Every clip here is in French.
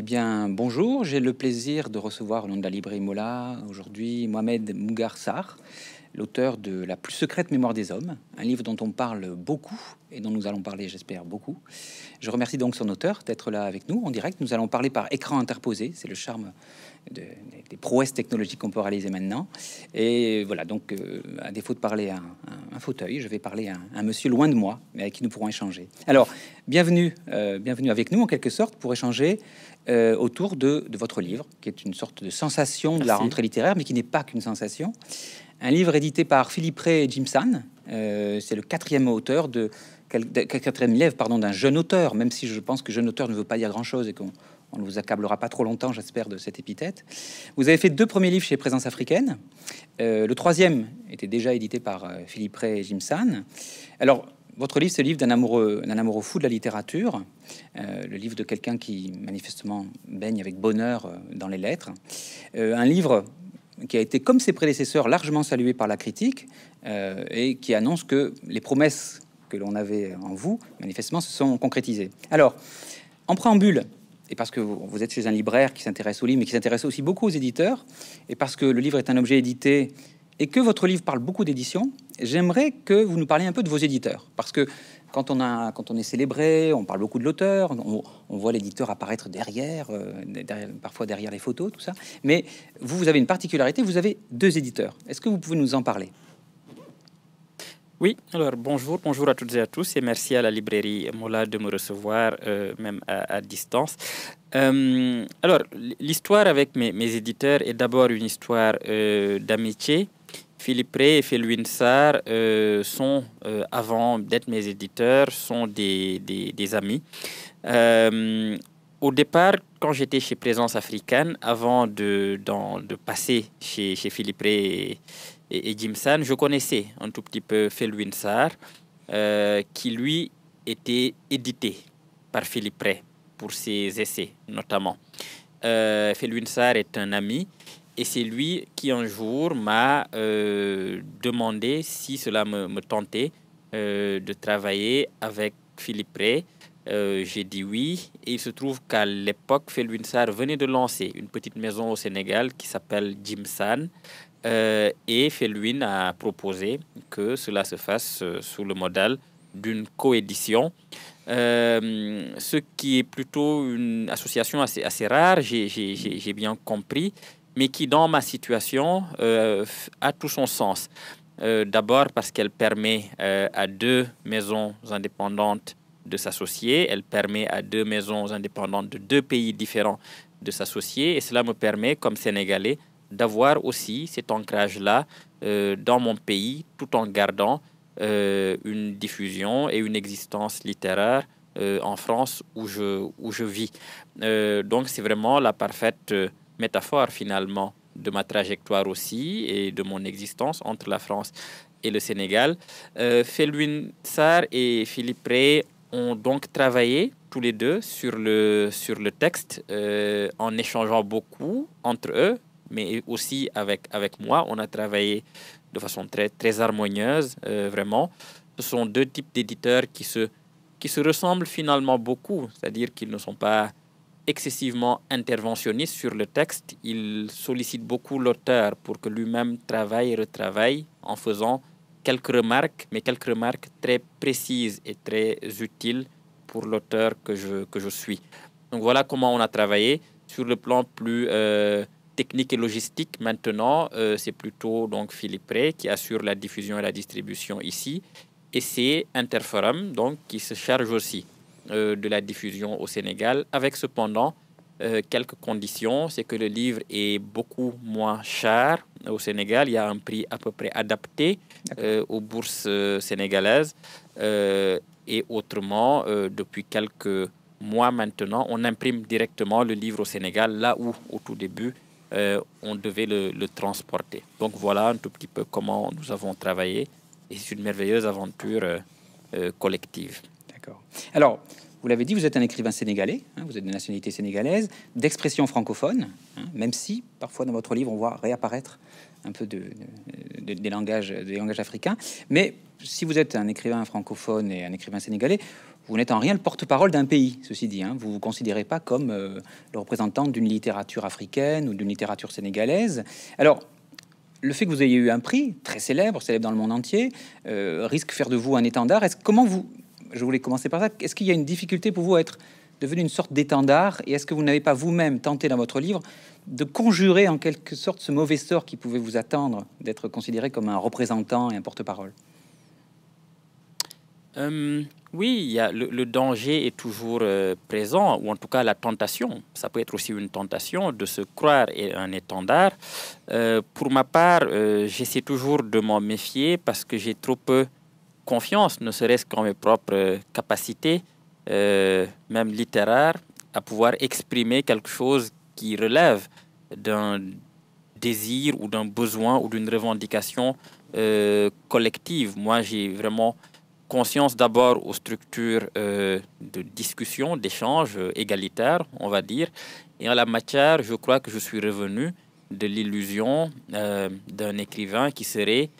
Eh bien, bonjour, j'ai le plaisir de recevoir au nom de la librairie Mola aujourd'hui Mohamed Mougarsar, l'auteur de La plus secrète mémoire des hommes, un livre dont on parle beaucoup et dont nous allons parler, j'espère, beaucoup. Je remercie donc son auteur d'être là avec nous en direct. Nous allons parler par écran interposé, c'est le charme des prouesses technologiques qu'on peut réaliser maintenant. Et voilà, donc euh, à défaut de parler à un, fauteuil, je vais parler à un, monsieur loin de moi, mais avec qui nous pourrons échanger. Alors, bienvenue, euh, bienvenue avec nous en quelque sorte pour échanger euh, autour de, votre livre, qui est une sorte de sensation de la rentrée littéraire, mais qui n'est pas qu'une sensation un livre édité par Philippe Ray et Jim San. Euh, c'est le quatrième auteur de quatrième élève pardon d'un jeune auteur, même si je pense que jeune auteur ne veut pas dire grand chose et qu'on ne vous accablera pas trop longtemps, j'espère, de cette épithète. Vous avez fait deux premiers livres chez Présence africaine. Euh, le troisième était déjà édité par euh, Philippe Ray et Jim San. Alors, votre livre, c'est le livre d'un amoureux, d'un amoureux fou de la littérature, le livre de quelqu'un qui manifestement baigne avec bonheur dans les lettres. un livre qui a été, comme ses prédécesseurs, largement salué par la critique euh, et qui annonce que les promesses que l'on avait en vous, manifestement, se sont concrétisées. Alors, en préambule, et parce que vous, êtes chez un libraire qui s'intéresse au livre, mais qui s'intéresse aussi beaucoup aux éditeurs, et parce que le livre est un objet édité et que votre livre parle beaucoup d'édition, j'aimerais que vous nous parliez un peu de vos éditeurs, parce que quand on, a, quand on est célébré, on parle beaucoup de l'auteur, on, voit l'éditeur apparaître euh, derrière, parfois derrière les photos, tout ça. Mais vous, vous avez une particularité, vous avez deux éditeurs. Est-ce que vous pouvez nous en parler oui, alors bonjour, bonjour à toutes et à tous et merci à la librairie Mola de me recevoir, euh, même à, distance. Euh, alors, l'histoire avec mes éditeurs est d'abord une histoire d'amitié Philippe Ray et Felwin Sarr euh, sont, euh, avant d'être mes éditeurs, sont des, des, amis. Euh, au départ, quand j'étais chez Présence Africaine, avant de, de passer chez, chez Philippe Ray et, et, Jim je connaissais un tout petit peu Felwin Sarr, qui lui était édité par Philippe Ray pour ses essais notamment. Felwin Sarr est un ami et c'est lui qui un jour m'a euh, demandé si cela me, tentait euh, de travailler avec Philippe Ray. Euh, j'ai dit oui. Et il se trouve qu'à l'époque, Felwinsar venait de lancer une petite maison au Sénégal qui s'appelle Jimsan. Euh, et Felwin a proposé que cela se fasse sous le modèle d'une coédition, ce qui est plutôt une association assez, assez rare, j'ai bien compris mais qui, dans ma situation, euh, a tout son sens. Euh, d'abord parce qu'elle permet euh, à deux maisons indépendantes de s'associer, elle permet à deux maisons indépendantes de deux pays différents de s'associer, et cela me permet, comme Sénégalais, d'avoir aussi cet ancrage-là dans mon pays, tout en gardant une diffusion et une existence littéraire en France où je, où je vis. donc c'est vraiment la parfaite métaphore finalement de ma trajectoire aussi et de mon existence entre la France et le Sénégal. Euh, Felwin Sarr et Philippe Pré ont donc travaillé tous les deux sur le, sur le texte euh, en échangeant beaucoup entre eux, mais aussi avec, avec moi. On a travaillé de façon très, très harmonieuse, euh, vraiment. Ce sont deux types d'éditeurs qui se, qui se ressemblent finalement beaucoup, c'est-à-dire qu'ils ne sont pas excessivement interventionniste sur le texte. Il sollicite beaucoup l'auteur pour que lui-même travaille et retravaille en faisant quelques remarques, mais quelques remarques très précises et très utiles pour l'auteur que je, que je suis. Donc voilà comment on a travaillé sur le plan plus euh, technique et logistique. Maintenant, euh, c'est plutôt donc Philippe Ray qui assure la diffusion et la distribution ici, et c'est Interforum donc qui se charge aussi euh, de la diffusion au Sénégal, avec cependant euh, quelques conditions. C'est que le livre est beaucoup moins cher au Sénégal. Il y a un prix à peu près adapté euh, aux bourses sénégalaises. et autrement, depuis quelques mois maintenant, on imprime directement le livre au Sénégal, là où au tout début, on devait le, le transporter. Donc voilà un tout petit peu comment nous avons travaillé. Et c'est une merveilleuse aventure collective. Alors, vous l'avez dit, vous êtes un écrivain sénégalais, hein, vous êtes de nationalité sénégalaise, d'expression francophone, hein, même si parfois dans votre livre on voit réapparaître un peu des, langages, des africains. Mais si vous êtes un écrivain francophone et un écrivain sénégalais, vous n'êtes en rien le porte-parole d'un pays, ceci dit. Hein. vous ne vous considérez pas comme euh, le représentant d'une littérature africaine ou d'une littérature sénégalaise. Alors, le fait que vous ayez eu un prix très célèbre, célèbre dans le monde entier, euh, risque de faire de vous un étendard. Est-ce comment vous je voulais commencer par ça. Est-ce qu'il y a une difficulté pour vous à être devenu une sorte d'étendard Et est-ce que vous n'avez pas vous-même tenté dans votre livre de conjurer en quelque sorte ce mauvais sort qui pouvait vous attendre d'être considéré comme un représentant et un porte-parole euh, Oui, y a le, danger est toujours euh, présent, ou en tout cas la tentation. Ça peut être aussi une tentation de se croire un étendard. Euh, pour ma part, j'essaie toujours de m'en méfier parce que j'ai trop peu confiance, ne serait-ce qu'en mes propres euh, capacités, euh, même littéraires, à pouvoir exprimer quelque chose qui relève d'un désir ou d'un besoin ou d'une revendication euh, collective. Moi, j'ai vraiment conscience d'abord aux structures de discussion, d'échange égalitaire, on va dire. Et en la matière, je crois que je suis revenu de l'illusion d'un écrivain qui serait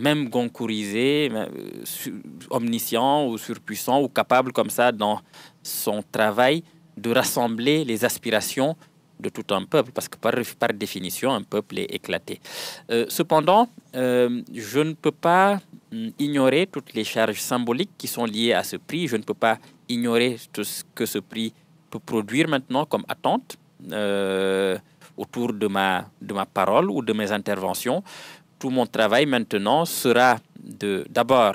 même goncourisé, euh, omniscient ou surpuissant ou capable comme ça dans son travail de rassembler les aspirations de tout un peuple, parce que par, définition, un peuple est éclaté. Euh, cependant, euh, je ne peux pas mm, ignorer toutes les charges symboliques qui sont liées à ce prix. Je ne peux pas ignorer tout ce que ce prix peut produire maintenant comme attente. autour de ma, de ma parole ou de mes interventions tout mon travail maintenant sera d'abord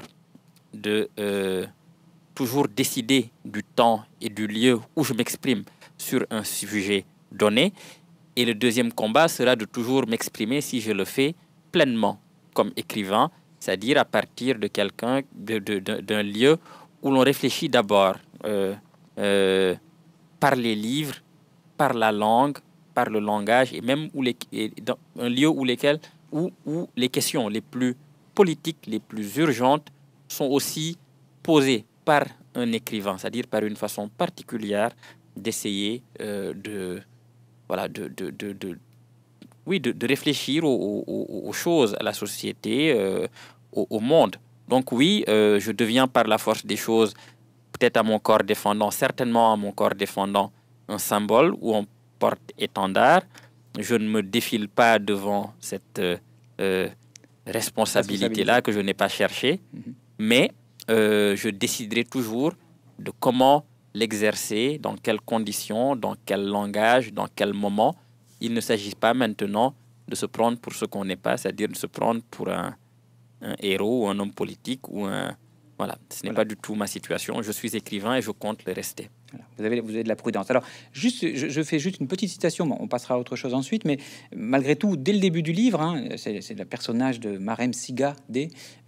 de, euh, toujours décider du temps et du lieu où je m'exprime sur un sujet donné. Et le deuxième combat sera de toujours m'exprimer si je le fais pleinement comme écrivain, c'est-à-dire à partir de quelqu'un, d'un lieu où l'on réfléchit d'abord euh, euh, par les livres, par la langue, par le langage, et même où les, dans un lieu où lesquels où, où les questions les plus politiques, les plus urgentes sont aussi posées par un écrivain, c'est-à-dire par une façon particulière d'essayer euh, de, voilà, de, de, de, oui, de, réfléchir aux, choses, à la société, euh, au, monde. Donc oui, euh, je deviens par la force des choses, peut-être à mon corps défendant, certainement à mon corps défendant, un symbole ou un porte-étendard, je ne me défile pas devant cette euh, euh, responsabilité-là que je n'ai pas cherchée, mhm. mais euh, je déciderai toujours de comment l'exercer, dans quelles conditions, dans quel langage, dans quel moment. Il ne s'agit pas maintenant de se prendre pour ce qu'on n'est pas, c'est-à-dire de se prendre pour un, héros ou un homme politique ou un... Voilà, ce n'est pas du tout ma situation. Je suis écrivain et je compte le rester. Vous, avez, vous avez de la prudence. Alors, juste, je, fais juste une petite citation, on passera à autre chose ensuite, mais malgré tout, dès le début du livre, hein, c'est le personnage de Marem Siga,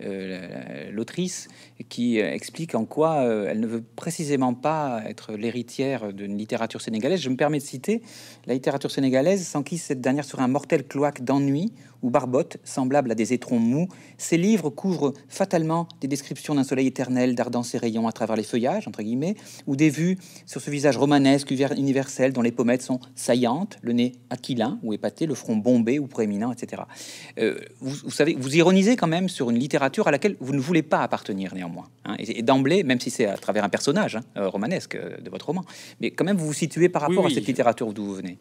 euh, l'autrice, qui euh, explique en quoi euh, elle ne veut précisément pas être l'héritière d'une littérature sénégalaise. Je me permets de citer la littérature sénégalaise sans qui cette dernière serait un mortel cloaque d'ennui ou barbottes, semblables à des étrons mous, ces livres couvrent fatalement des descriptions d'un soleil éternel dardant ses rayons à travers les feuillages, entre guillemets, ou des vues sur ce visage romanesque universel dont les pommettes sont saillantes, le nez aquilin ou épaté, le front bombé ou proéminent, etc. Euh, vous, savez, vous ironisez quand même sur une littérature à laquelle vous ne voulez pas appartenir néanmoins. Hein, et, d'emblée, même si c'est à travers un personnage hein, euh, romanesque euh, de votre roman, mais quand même vous vous situez par rapport à cette littérature d'où vous venez.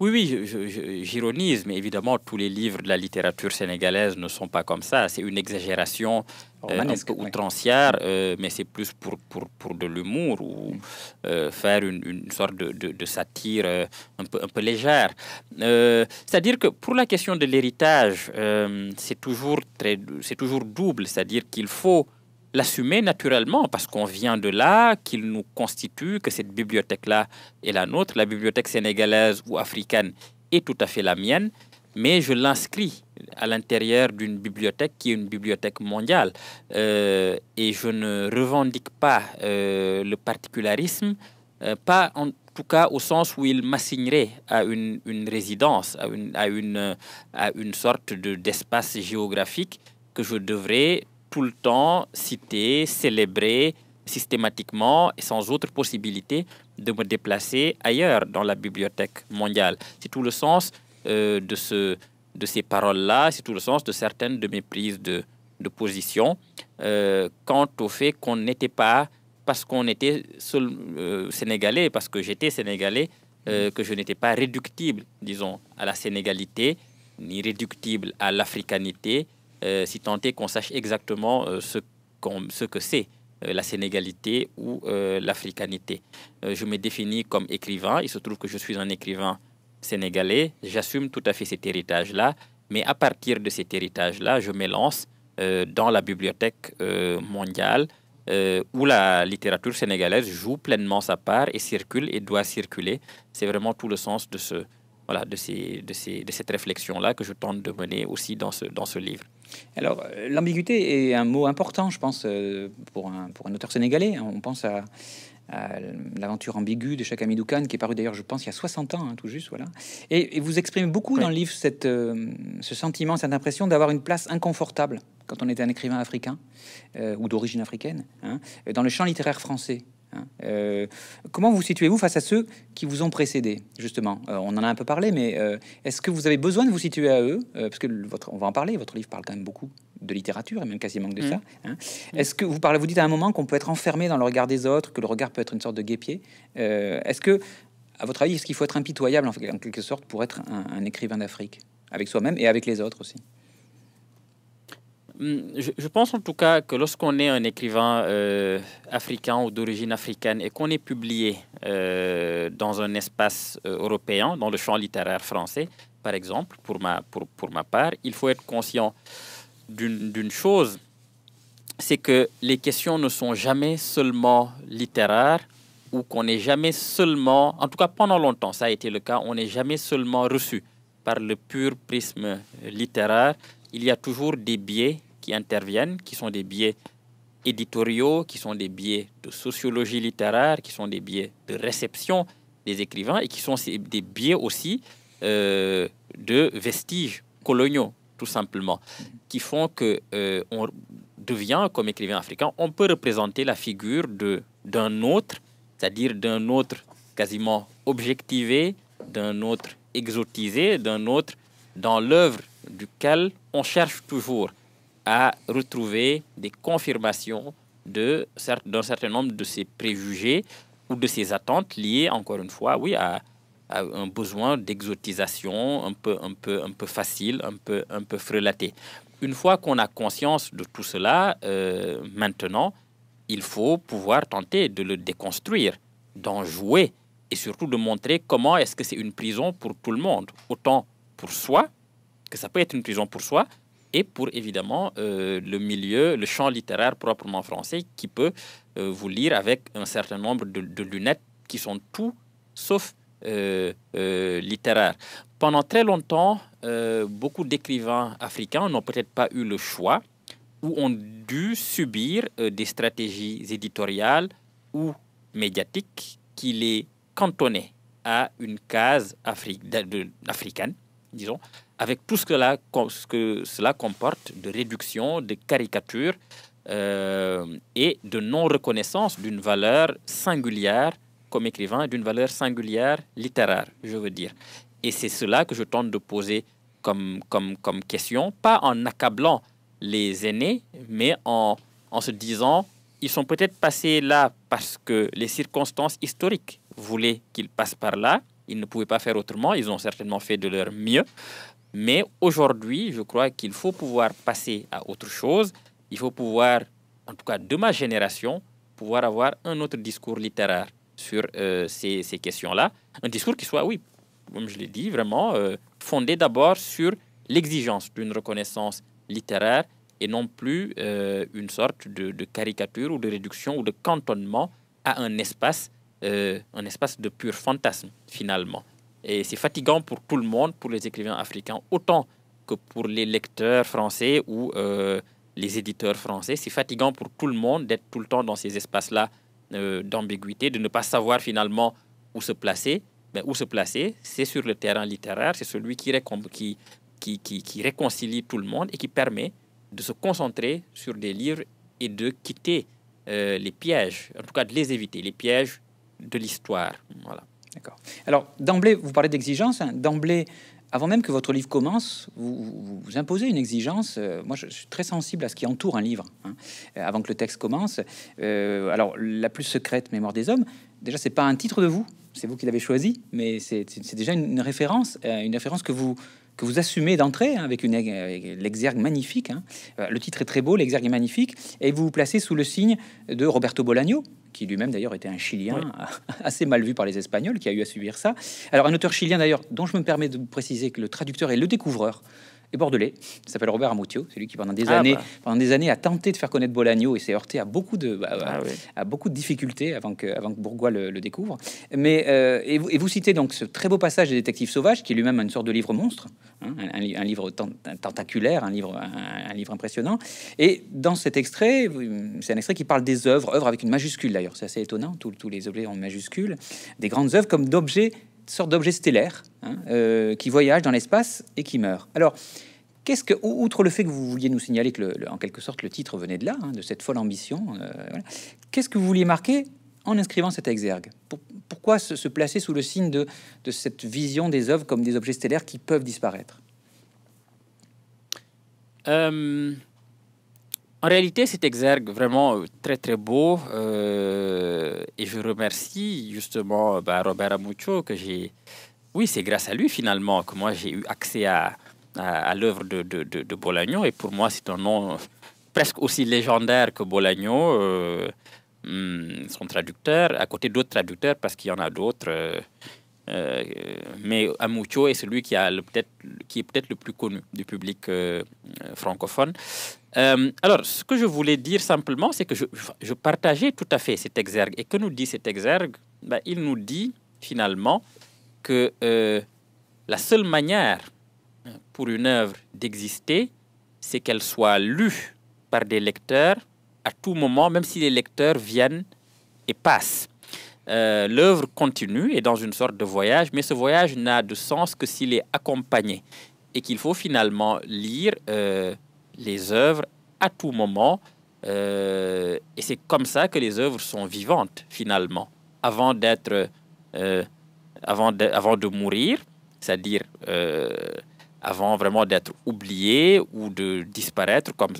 Oui, oui, j'ironise, mais évidemment, tous les livres de la littérature sénégalaise ne sont pas comme ça. C'est une exagération euh, un peu outrancière, euh, mais c'est plus pour, pour, pour de l'humour ou euh, faire une, une, sorte de, de, de satire un peu, un peu légère. c'est-à-dire que pour la question de l'héritage, c'est toujours, très, c'est toujours double. C'est-à-dire qu'il faut l'assumer naturellement parce qu'on vient de là, qu'il nous constitue, que cette bibliothèque-là est la nôtre, la bibliothèque sénégalaise ou africaine est tout à fait la mienne, mais je l'inscris à l'intérieur d'une bibliothèque qui est une bibliothèque mondiale. Euh, et je ne revendique pas euh, le particularisme, euh, pas en tout cas au sens où il m'assignerait à une, résidence, à une, à une, sorte d'espace géographique que je devrais tout le temps cité, célébré systématiquement et sans autre possibilité de me déplacer ailleurs dans la bibliothèque mondiale. C'est tout le sens euh, de, ce, de ces paroles-là, c'est tout le sens de certaines de mes prises de, de position euh, quant au fait qu'on n'était pas, parce qu'on était seul, euh, sénégalais, parce que j'étais sénégalais, que je n'étais pas réductible, disons, à la sénégalité, ni réductible à l'africanité, euh, si tant est qu'on sache exactement euh, ce, que c'est euh, la sénégalité ou l'africanité. je me définis comme écrivain. Il se trouve que je suis un écrivain sénégalais. J'assume tout à fait cet héritage-là. Mais à partir de cet héritage-là, je m'élance dans la bibliothèque mondiale où la littérature sénégalaise joue pleinement sa part et circule et doit circuler. C'est vraiment tout le sens de, cette réflexion-là que je tente de mener aussi dans ce livre. Alors, euh, l'ambiguïté est un mot important, je pense, euh, pour un, auteur sénégalais. On pense à, l'aventure ambiguë de Shakami qui est paru d'ailleurs, je pense, il y a 60 ans, hein, tout juste, voilà. Et, vous exprimez beaucoup dans le livre euh, ce sentiment, cette impression d'avoir une place inconfortable quand on est un écrivain africain ou d'origine africaine hein, dans le champ littéraire français. Hein. Euh, comment vous situez-vous face à ceux qui vous ont précédé, justement euh, On en a un peu parlé, mais euh, est-ce que vous avez besoin de vous situer à eux Parce que votre, on va en parler, votre livre parle quand même beaucoup de littérature, et même quasiment que de mmh. ça. Hein. Mmh. Est-ce que vous parlez, vous dites à un moment qu'on peut être enfermé dans le regard des autres, que le regard peut être une sorte de guépier Est-ce que, à votre avis, est-ce qu'il faut être impitoyable, en, quelque sorte, pour être un écrivain d'Afrique Avec soi-même et avec les autres aussi Hmm, je, pense en tout cas que lorsqu'on est un écrivain euh, africain ou d'origine africaine et qu'on est publié euh, dans un espace euh, européen, dans le champ littéraire français, par exemple, pour ma, pour, pour ma part, il faut être conscient d'une chose, c'est que les questions ne sont jamais seulement littéraires ou qu'on n'est jamais seulement, en tout cas pendant longtemps, ça a été le cas, on n'est jamais seulement reçu par le pur prisme littéraire, il y a toujours des biais qui interviennent, qui sont des biais éditoriaux, qui sont des biais de sociologie littéraire, qui sont des biais de réception des écrivains et qui sont des biais aussi euh, de vestiges coloniaux, tout simplement, qui font que euh, on devient, comme écrivain africain, on peut représenter la figure de d'un autre, c'est-à-dire d'un autre quasiment objectivé, d'un autre exotisé, d'un autre dans l'œuvre duquel on cherche toujours à retrouver des confirmations d'un certain nombre de ces préjugés ou de ces attentes liées, encore une fois, oui, à, un besoin d'exotisation un peu, facile, un peu, frelaté. Une fois qu'on a conscience de tout cela, euh, maintenant, il faut pouvoir tenter de le déconstruire, d'en jouer et surtout de montrer comment est-ce que c'est une prison pour tout le monde, autant pour soi ça peut être une prison pour soi et pour évidemment euh, le milieu, le champ littéraire proprement français qui peut euh, vous lire avec un certain nombre de, lunettes qui sont tout sauf euh, euh littéraires. Pendant très longtemps, beaucoup d'écrivains africains n'ont peut-être pas eu le choix ou ont dû subir des stratégies éditoriales ou médiatiques qui les cantonnaient à une case africaine, disons, avec tout ce que, que cela comporte de réduction, de caricature euh, et de non-reconnaissance d'une valeur singulière comme écrivain, d'une valeur singulière littéraire, je veux dire. Et c'est cela que je tente de poser comme, comme, comme question, pas en accablant les aînés, mais en, en se disant, ils sont peut-être passés là parce que les circonstances historiques voulaient qu'ils passent par là, ils ne pouvaient pas faire autrement, ils ont certainement fait de leur mieux. Mais aujourd'hui, je crois qu'il faut pouvoir passer à autre chose. Il faut pouvoir, en tout cas de ma génération, pouvoir avoir un autre discours littéraire sur euh, ces, questions-là. Un discours qui soit, oui, comme je l'ai dit, vraiment euh, fondé d'abord sur l'exigence d'une reconnaissance littéraire et non plus euh, une sorte de, de, caricature ou de réduction ou de cantonnement à un espace, un espace de pur fantasme, finalement. Et c'est fatigant pour tout le monde, pour les écrivains africains, autant que pour les lecteurs français ou euh, les éditeurs français. C'est fatigant pour tout le monde d'être tout le temps dans ces espaces-là euh, d'ambiguïté, de ne pas savoir finalement où se placer. Mais où se placer, c'est sur le terrain littéraire, c'est celui qui, qui, qui, qui, qui réconcilie tout le monde et qui permet de se concentrer sur des livres et de quitter euh, les pièges, en tout cas de les éviter, les pièges de l'histoire. Voilà. D'accord. Alors, d'emblée, vous parlez d'exigence. Hein. d'emblée, avant même que votre livre commence, vous, vous imposez une exigence. Euh, moi, je, suis très sensible à ce qui entoure un livre, hein, euh, avant que le texte commence. Euh, alors, la plus secrète mémoire des hommes, déjà, c'est pas un titre de vous, c'est vous qui l'avez choisi, mais c'est déjà une référence, une référence que vous que vous assumez d'entrée hein, avec, une, euh, l'exergue magnifique. Hein. Euh, le titre est très beau, l'exergue est magnifique, et vous vous placez sous le signe de Roberto Bolaño, qui lui-même d'ailleurs était un Chilien assez mal vu par les Espagnols, qui a eu à subir ça. Alors un auteur chilien d'ailleurs, dont je me permets de préciser que le traducteur est le découvreur et bordelais. Il s'appelle Robert Amoutio, lui qui pendant des ah, années, bah. pendant des années a tenté de faire connaître Bolagno et s'est heurté à beaucoup de, bah, ah à, beaucoup de difficultés avant que, avant que Bourgois le, découvre. Mais euh, et, vous, citez donc ce très beau passage des Détectives Sauvages, qui est lui-même une sorte de livre monstre, hein, un, livre tentaculaire, un livre, un, livre impressionnant. Et dans cet extrait, c'est un extrait qui parle des œuvres, œuvres avec une majuscule d'ailleurs. C'est assez étonnant, tous les objets en majuscule, des grandes œuvres comme d'objets sorte d'objet stellaire hein, euh, qui voyage dans l'espace et qui meurt. Alors, qu'est-ce que, outre le fait que vous vouliez nous signaler que, en quelque sorte, le titre venait de là, hein, de cette folle ambition, euh, qu'est-ce que vous vouliez marquer en inscrivant cet exergue Pourquoi se, placer sous le signe de, cette vision des œuvres comme des objets stellaires qui peuvent disparaître euh, en réalité, cet exergue vraiment euh, très très beau euh, et je remercie justement bah, Robert Amucho que j'ai. Oui, c'est grâce à lui finalement que moi j'ai eu accès à, à, l'œuvre de, de, de, Bolagno et pour moi c'est un nom presque aussi légendaire que Bolagno, euh, hmm, son traducteur, à côté d'autres traducteurs parce qu'il y en a d'autres. mais Amucho est celui qui, a peut-être, qui est peut-être le plus connu du public francophone. Euh, alors, ce que je voulais dire simplement, c'est que je, partageais tout à fait cet exergue. Et que nous dit cet exergue ben, Il nous dit finalement que euh, la seule manière pour une œuvre d'exister, c'est qu'elle soit lue par des lecteurs à tout moment, même si les lecteurs viennent et passent. Euh, l'œuvre continue et dans une sorte de voyage, mais ce voyage n'a de sens que s'il est accompagné et qu'il faut finalement lire les œuvres à tout moment. Euh, et c'est comme ça que les œuvres sont vivantes, finalement, avant d'être... Euh, avant, de, avant de mourir, c'est-à-dire euh, avant vraiment d'être oubliées ou de disparaître comme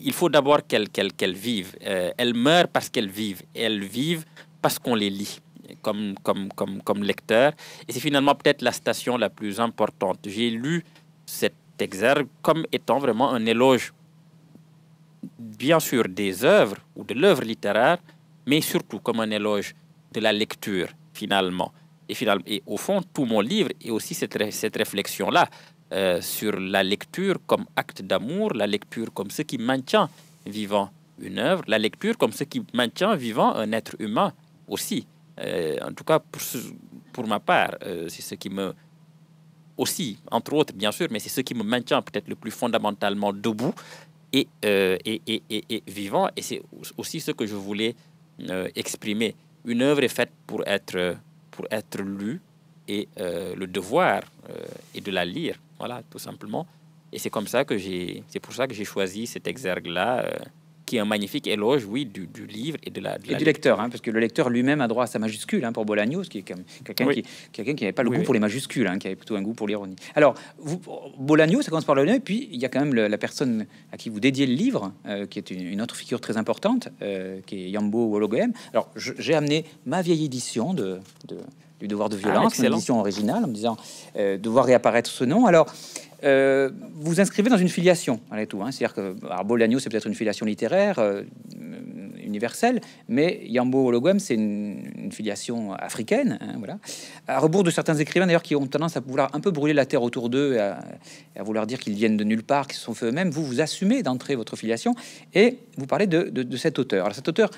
il faut d'abord qu'elles vivent. elles meurent parce qu'elles vivent. elles vivent parce qu'on les lit comme, comme, comme, comme lecteur. Et c'est finalement peut-être la station la plus importante. J'ai lu cette exergue comme étant vraiment un éloge, bien sûr, des œuvres ou de l'œuvre littéraire, mais surtout comme un éloge de la lecture, finalement. Et, finalement, et au fond, tout mon livre est aussi cette, cette réflexion-là euh, sur la lecture comme acte d'amour, la lecture comme ce qui maintient vivant une œuvre, la lecture comme ce qui maintient vivant un être humain aussi. Euh, en tout cas, pour, pour ma part, euh, c'est ce qui me aussi, entre autres, bien sûr, mais c'est ce qui me maintient peut-être le plus fondamentalement debout et, euh, et, et, et vivant. Et c'est aussi ce que je voulais euh, exprimer. Une œuvre est faite pour être, pour être lue et euh, le devoir est de la lire. Voilà, tout simplement. Et c'est comme ça que j'ai, c'est pour ça que j'ai choisi cet exergue-là qui est un magnifique éloge, oui, du, livre et de la. De du lecteur, hein, parce que le lecteur lui-même a droit à sa majuscule hein, pour Bolaños, qui est quelqu'un même qui, quelqu'un qui n'avait pas le goût pour les majuscules, hein, qui avait plutôt un goût pour l'ironie. Alors, vous, Bolaños, ça commence par le nom, et puis il y a quand même la personne à qui vous dédiez le livre, euh, qui est une, autre figure très importante, euh, qui est Yambo Wologoem. Alors, j'ai amené ma vieille édition de, du devoir de ah, violence, une édition originale, en me disant euh, Devoir réapparaître ce nom. Alors, euh, vous inscrivez dans une filiation, hein. C'est-à-dire que Arbolagno, c'est peut-être une filiation littéraire euh, universelle, mais Yambo Ologwem, c'est une, filiation africaine. Hein, voilà. À rebours de certains écrivains, d'ailleurs, qui ont tendance à vouloir un peu brûler la terre autour d'eux, à, à, vouloir dire qu'ils viennent de nulle part, qu'ils se sont fait eux-mêmes, vous vous assumez d'entrer votre filiation et vous parlez de, de cet auteur. Alors, cet auteur,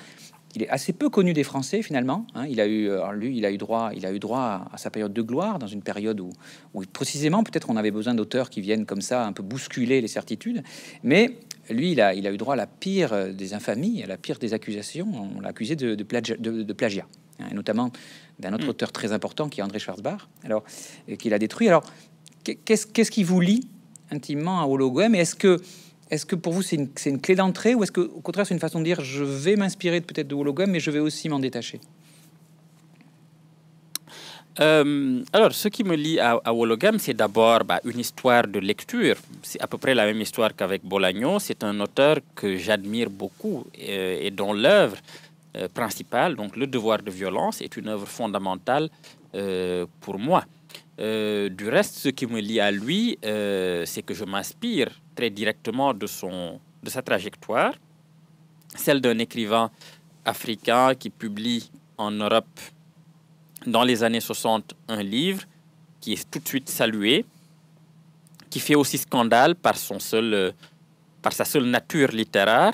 il est assez peu connu des Français finalement. Hein. il a eu, euh, lui, il a eu droit, il a eu droit à, sa période de gloire dans une période où, précisément, peut-être, on avait besoin d'auteurs qui viennent comme ça un peu bousculer les certitudes. Mais lui, il a, il a eu droit à la pire des infamies, à la pire des accusations. On l'a accusé de, de, de, plagiat, hein, notamment d'un autre mm. auteur très important qui est André Schwarzbach, alors qu'il a détruit. Alors, qu'est-ce qui vous lie intimement à Hologuem est-ce que est-ce que pour vous, c'est une, clé d'entrée ou est-ce que, au contraire, c'est une façon de dire je vais m'inspirer peut-être de Wologam mais je vais aussi m'en détacher euh, alors, ce qui me lie à, à c'est d'abord bah, une histoire de lecture. C'est à peu près la même histoire qu'avec Bolagno. C'est un auteur que j'admire beaucoup euh, et dont l'œuvre euh, principale, donc Le devoir de violence, est une œuvre fondamentale pour moi. Euh, du reste, ce qui me lie à lui, euh, c'est que je m'inspire très directement de, sa trajectoire, celle d'un écrivain africain qui publie en Europe dans les années 60 un livre qui est tout de suite salué, qui fait aussi scandale par euh, sa seule nature littéraire,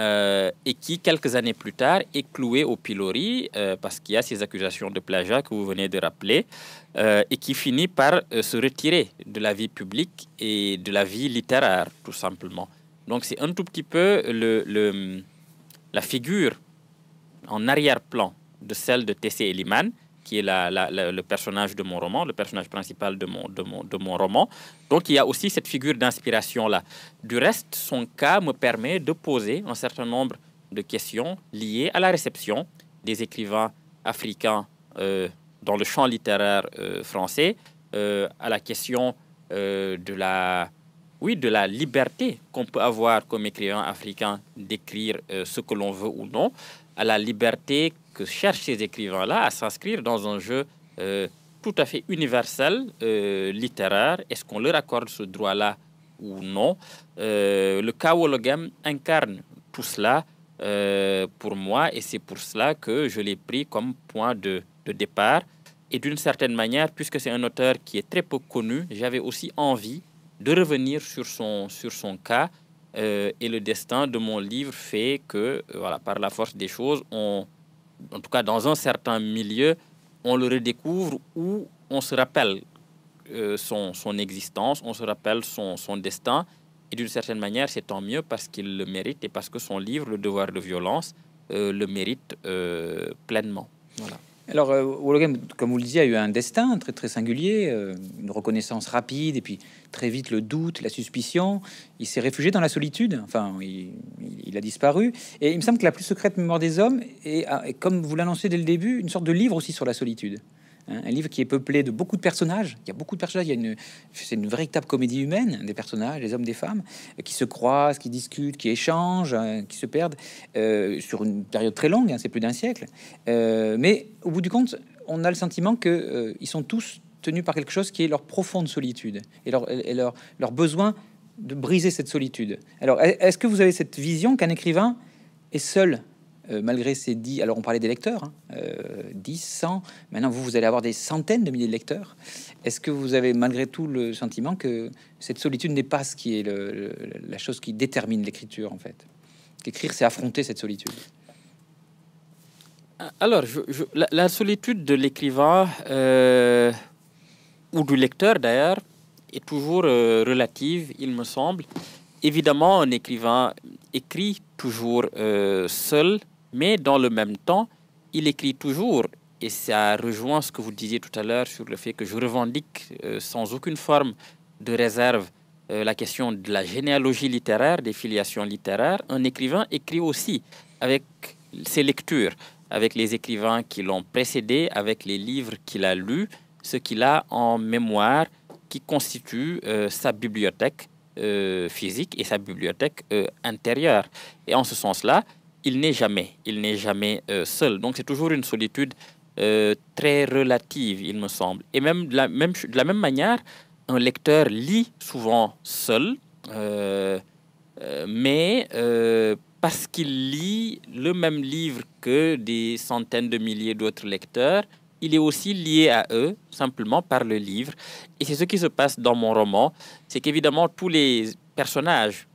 euh, et qui, quelques années plus tard, est cloué au pilori euh, parce qu'il y a ces accusations de plagiat que vous venez de rappeler euh, et qui finit par se retirer de la vie publique et de la vie littéraire, tout simplement. Donc c'est un tout petit peu le, la figure en arrière-plan de celle de T.C. Eliman qui est le personnage de mon roman, le personnage principal de mon, de mon roman. Donc il y a aussi cette figure d'inspiration-là. Du reste, son cas me permet de poser un certain nombre de questions liées à la réception des écrivains africains euh, dans le champ littéraire euh, français, euh, à la question de la oui, de la liberté qu'on peut avoir comme écrivain africain d'écrire ce que l'on veut ou non, à la liberté que cherchent ces écrivains-là à s'inscrire dans un jeu euh, tout à fait universel, euh, littéraire. Est-ce qu'on leur accorde ce droit-là ou non euh, Le Le Kawologam incarne tout cela pour moi et c'est pour cela que je l'ai pris comme point de, de départ. Et d'une certaine manière, puisque c'est un auteur qui est très peu connu, j'avais aussi envie de revenir sur son, sur son cas. et le destin de mon livre fait que, voilà, par la force des choses, on, en tout cas dans un certain milieu, on le redécouvre ou on se rappelle euh, son, existence, on se rappelle son, destin. Et d'une certaine manière, c'est tant mieux parce qu'il le mérite et parce que son livre, Le devoir de violence, euh, le mérite euh, pleinement. Voilà. Alors, euh, comme vous le disiez, a eu un destin très, très singulier, euh, une reconnaissance rapide, et puis très vite le doute, la suspicion. Il s'est réfugié dans la solitude, enfin, il, il, a disparu. Et il me semble que la plus secrète mémoire des hommes est, comme vous l'annoncez dès le début, une sorte de livre aussi sur la solitude. Hein, un livre qui est peuplé de beaucoup de personnages. Il y a beaucoup de personnages. Il y une, c'est une véritable comédie humaine des personnages, des hommes, des femmes, euh, qui se croisent, qui discutent, qui échangent, euh, qui se perdent euh, sur une période très longue. Hein, c'est plus d'un siècle. mais au bout du compte, on a le sentiment qu'ils sont tous tenus par quelque chose qui est leur profonde solitude et et leur besoin de briser cette solitude. Alors, est-ce que vous avez cette vision qu'un écrivain est seul euh, malgré ces dix... alors on parlait des lecteurs, hein, euh, dix, cent... 10, 100, maintenant vous, vous allez avoir des centaines de milliers de lecteurs. Est-ce que vous avez malgré tout le sentiment que cette solitude n'est pas ce qui est la chose qui détermine l'écriture en fait Qu'écrire, c'est affronter cette solitude euh, alors, la, solitude de l'écrivain ou du lecteur d'ailleurs est toujours relative, il me semble. Évidemment, un écrivain écrit toujours seul, mais dans le même temps, il écrit toujours, et ça rejoint ce que vous disiez tout à l'heure sur le fait que je revendique euh, sans aucune forme de réserve euh, la question de la généalogie littéraire, des filiations littéraires. Un écrivain écrit aussi avec ses lectures, avec les écrivains qui l'ont précédé, avec les livres qu'il a lus, ce qu'il a en mémoire qui constitue euh, sa bibliothèque physique et sa bibliothèque intérieure. Et en ce sens-là, il n'est jamais, il n'est jamais euh, seul. Donc c'est toujours une solitude euh, très relative, il me semble. Et même de la même, manière, un lecteur lit souvent seul, euh, mais parce qu'il lit le même livre que des centaines de milliers d'autres lecteurs, il est aussi lié à eux simplement par le livre. Et c'est ce qui se passe dans mon roman, c'est qu'évidemment tous les personnages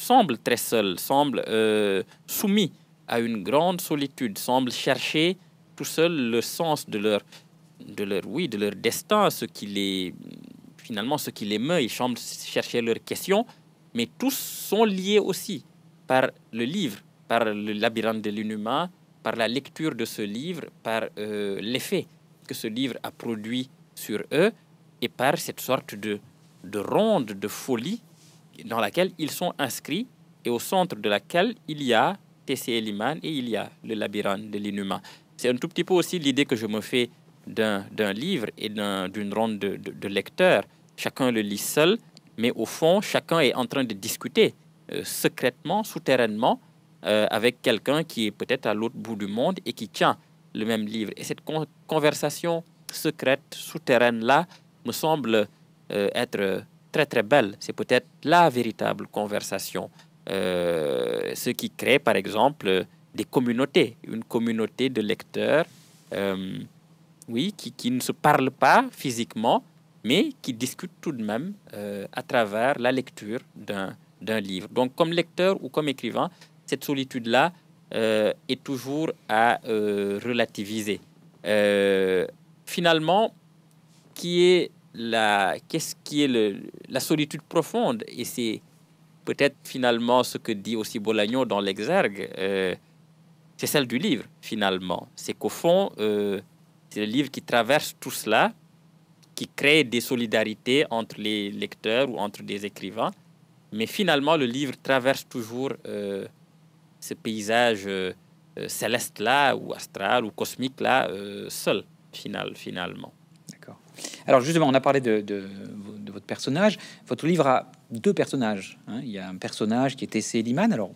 semble très seul, semblent euh, soumis à une grande solitude, semblent chercher tout seul le sens de leur, de leur, oui, de leur destin, ce qui les, finalement ce qui les meut. Ils semblent chercher leurs questions, mais tous sont liés aussi par le livre, par le labyrinthe de l'inhumain, par la lecture de ce livre, par euh, l'effet que ce livre a produit sur eux et par cette sorte de, de ronde de folie dans laquelle ils sont inscrits et au centre de laquelle il y a T.C. Eliman et il y a le labyrinthe de l'inhumain. C'est un tout petit peu aussi l'idée que je me fais d'un livre et d'une ronde de, de, lecteurs. Chacun le lit seul, mais au fond, chacun est en train de discuter euh, secrètement, souterrainement, euh, avec quelqu'un qui est peut-être à l'autre bout du monde et qui tient le même livre. Et cette conversation secrète, souterraine-là, me semble euh, être très belle. C'est peut-être la véritable conversation. Euh, ce qui crée par exemple des communautés, une communauté de lecteurs, euh, oui, qui, qui, ne se parlent pas physiquement, mais qui discutent tout de même euh, à travers la lecture d'un livre. Donc comme lecteur ou comme écrivain, cette solitude-là est toujours à relativiser. finalement, qui est la, qu'est-ce qui est la solitude profonde. Et c'est peut-être finalement ce que dit aussi Bolagno dans l'exergue, euh, c'est celle du livre finalement. C'est qu'au fond, euh, c'est le livre qui traverse tout cela, qui crée des solidarités entre les lecteurs ou entre des écrivains. Mais finalement, le livre traverse toujours euh, ce paysage céleste-là, ou astral, ou cosmique-là, seul, final, finalement. Alors justement, on a parlé de, votre personnage. Votre livre a deux personnages. Hein. Il y a un personnage qui est Céline. Alors,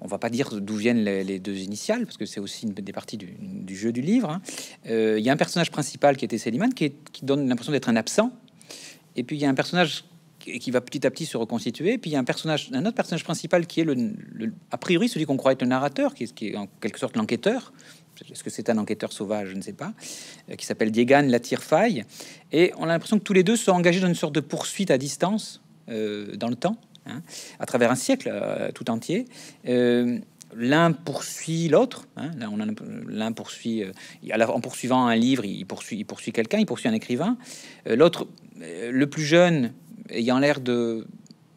on va pas dire d'où viennent les, deux initiales, parce que c'est aussi une des parties du, jeu du livre. Hein. Euh, il y a un personnage principal qui est Céline, qui, donne l'impression d'être un absent. Et puis il y a un personnage qui va petit à petit se reconstituer. puis il y a un personnage, un autre personnage principal qui est le, a priori celui qu'on croit être le narrateur, qui est en quelque sorte l'enquêteur, est-ce que c'est un enquêteur sauvage, je ne sais pas, euh, qui s'appelle Diegan faille, Et on a l'impression que tous les deux sont engagés dans une sorte de poursuite à distance, euh, dans le temps, hein, à travers un siècle euh, tout entier. l'un poursuit l'autre. Hein, là, on l'un poursuit en poursuivant un livre, il poursuit, il poursuit quelqu'un, il poursuit un écrivain. l'autre, le plus jeune, ayant l'air de,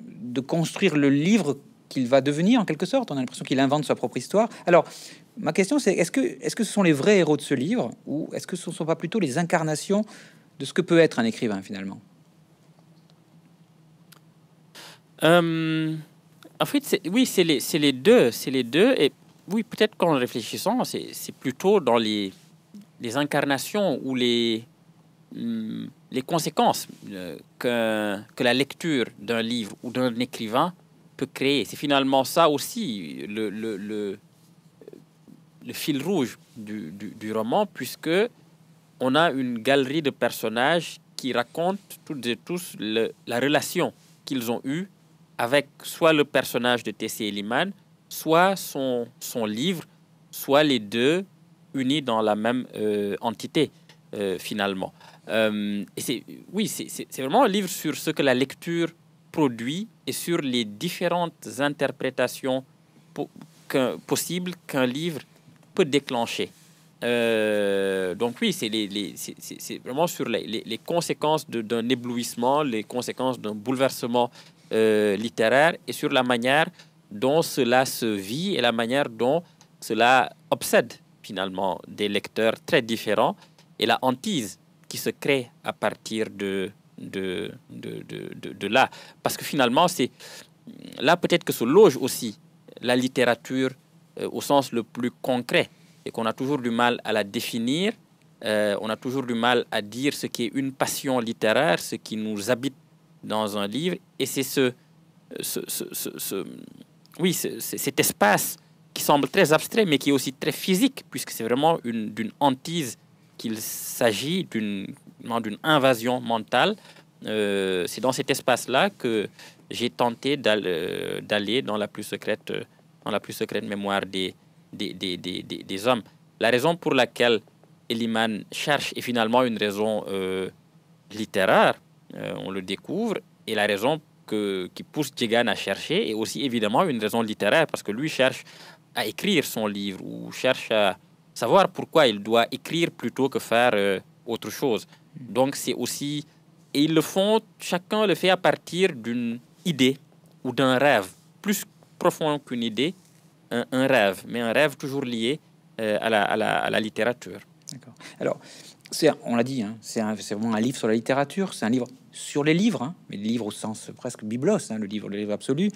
de construire le livre qu'il va devenir en quelque sorte. On a l'impression qu'il invente sa propre histoire. Alors, Ma question, c'est est-ce que, est -ce que ce sont les vrais héros de ce livre ou est-ce que ce ne sont pas plutôt les incarnations de ce que peut être un écrivain finalement euh, En fait, oui, c'est les, les, deux. C'est les deux. Et oui, peut-être qu'en réfléchissant, c'est plutôt dans les, les incarnations ou les, hmm, les conséquences euh, que, que la lecture d'un livre ou d'un écrivain peut créer. C'est finalement ça aussi le, le le fil rouge du, du, du, roman, puisque on a une galerie de personnages qui racontent toutes et tous le, la relation qu'ils ont eue avec soit le personnage de T.C. Eliman, soit son, son livre, soit les deux unis dans la même euh, entité, euh, finalement. Euh, et c'est, oui, c'est vraiment un livre sur ce que la lecture produit et sur les différentes interprétations possibles qu'un livre déclenché déclencher. Euh, donc oui, c'est les, c'est vraiment sur les, conséquences d'un éblouissement, les conséquences d'un bouleversement euh, littéraire et sur la manière dont cela se vit et la manière dont cela obsède finalement des lecteurs très différents et la hantise qui se crée à partir de, de, de, de, de là. Parce que finalement, c'est là peut-être que se loge aussi la littérature euh, au sens le plus concret et qu'on a toujours du mal à la définir. Euh, on a toujours du mal à dire ce qui est une passion littéraire, ce qui nous habite dans un livre. Et c'est ce, ce, ce, ce, oui, cet espace qui semble très abstrait, mais qui est aussi très physique, puisque c'est vraiment une, d'une hantise qu'il s'agit, d'une, d'une invasion mentale. Euh, c'est dans cet espace-là que j'ai tenté d'aller dans la plus secrète dans la plus secrète mémoire des, des, des, des, des hommes. La raison pour laquelle Eliman cherche est finalement une raison euh, littéraire, euh, on le découvre, et la raison que, qui pousse Djegan à chercher est aussi évidemment une raison littéraire, parce que lui cherche à écrire son livre, ou cherche à savoir pourquoi il doit écrire plutôt que faire euh, autre chose. Donc c'est aussi... Et ils le font, chacun le fait à partir d'une idée ou d'un rêve, plus profond qu'une idée, un, rêve, mais un rêve toujours lié euh, à, la, littérature. D'accord. Alors, c'est, on l'a dit, hein, c'est, vraiment un livre sur la littérature, c'est un livre sur les livres, hein, mais le livre au sens presque biblos, hein, le livre, le livre absolu,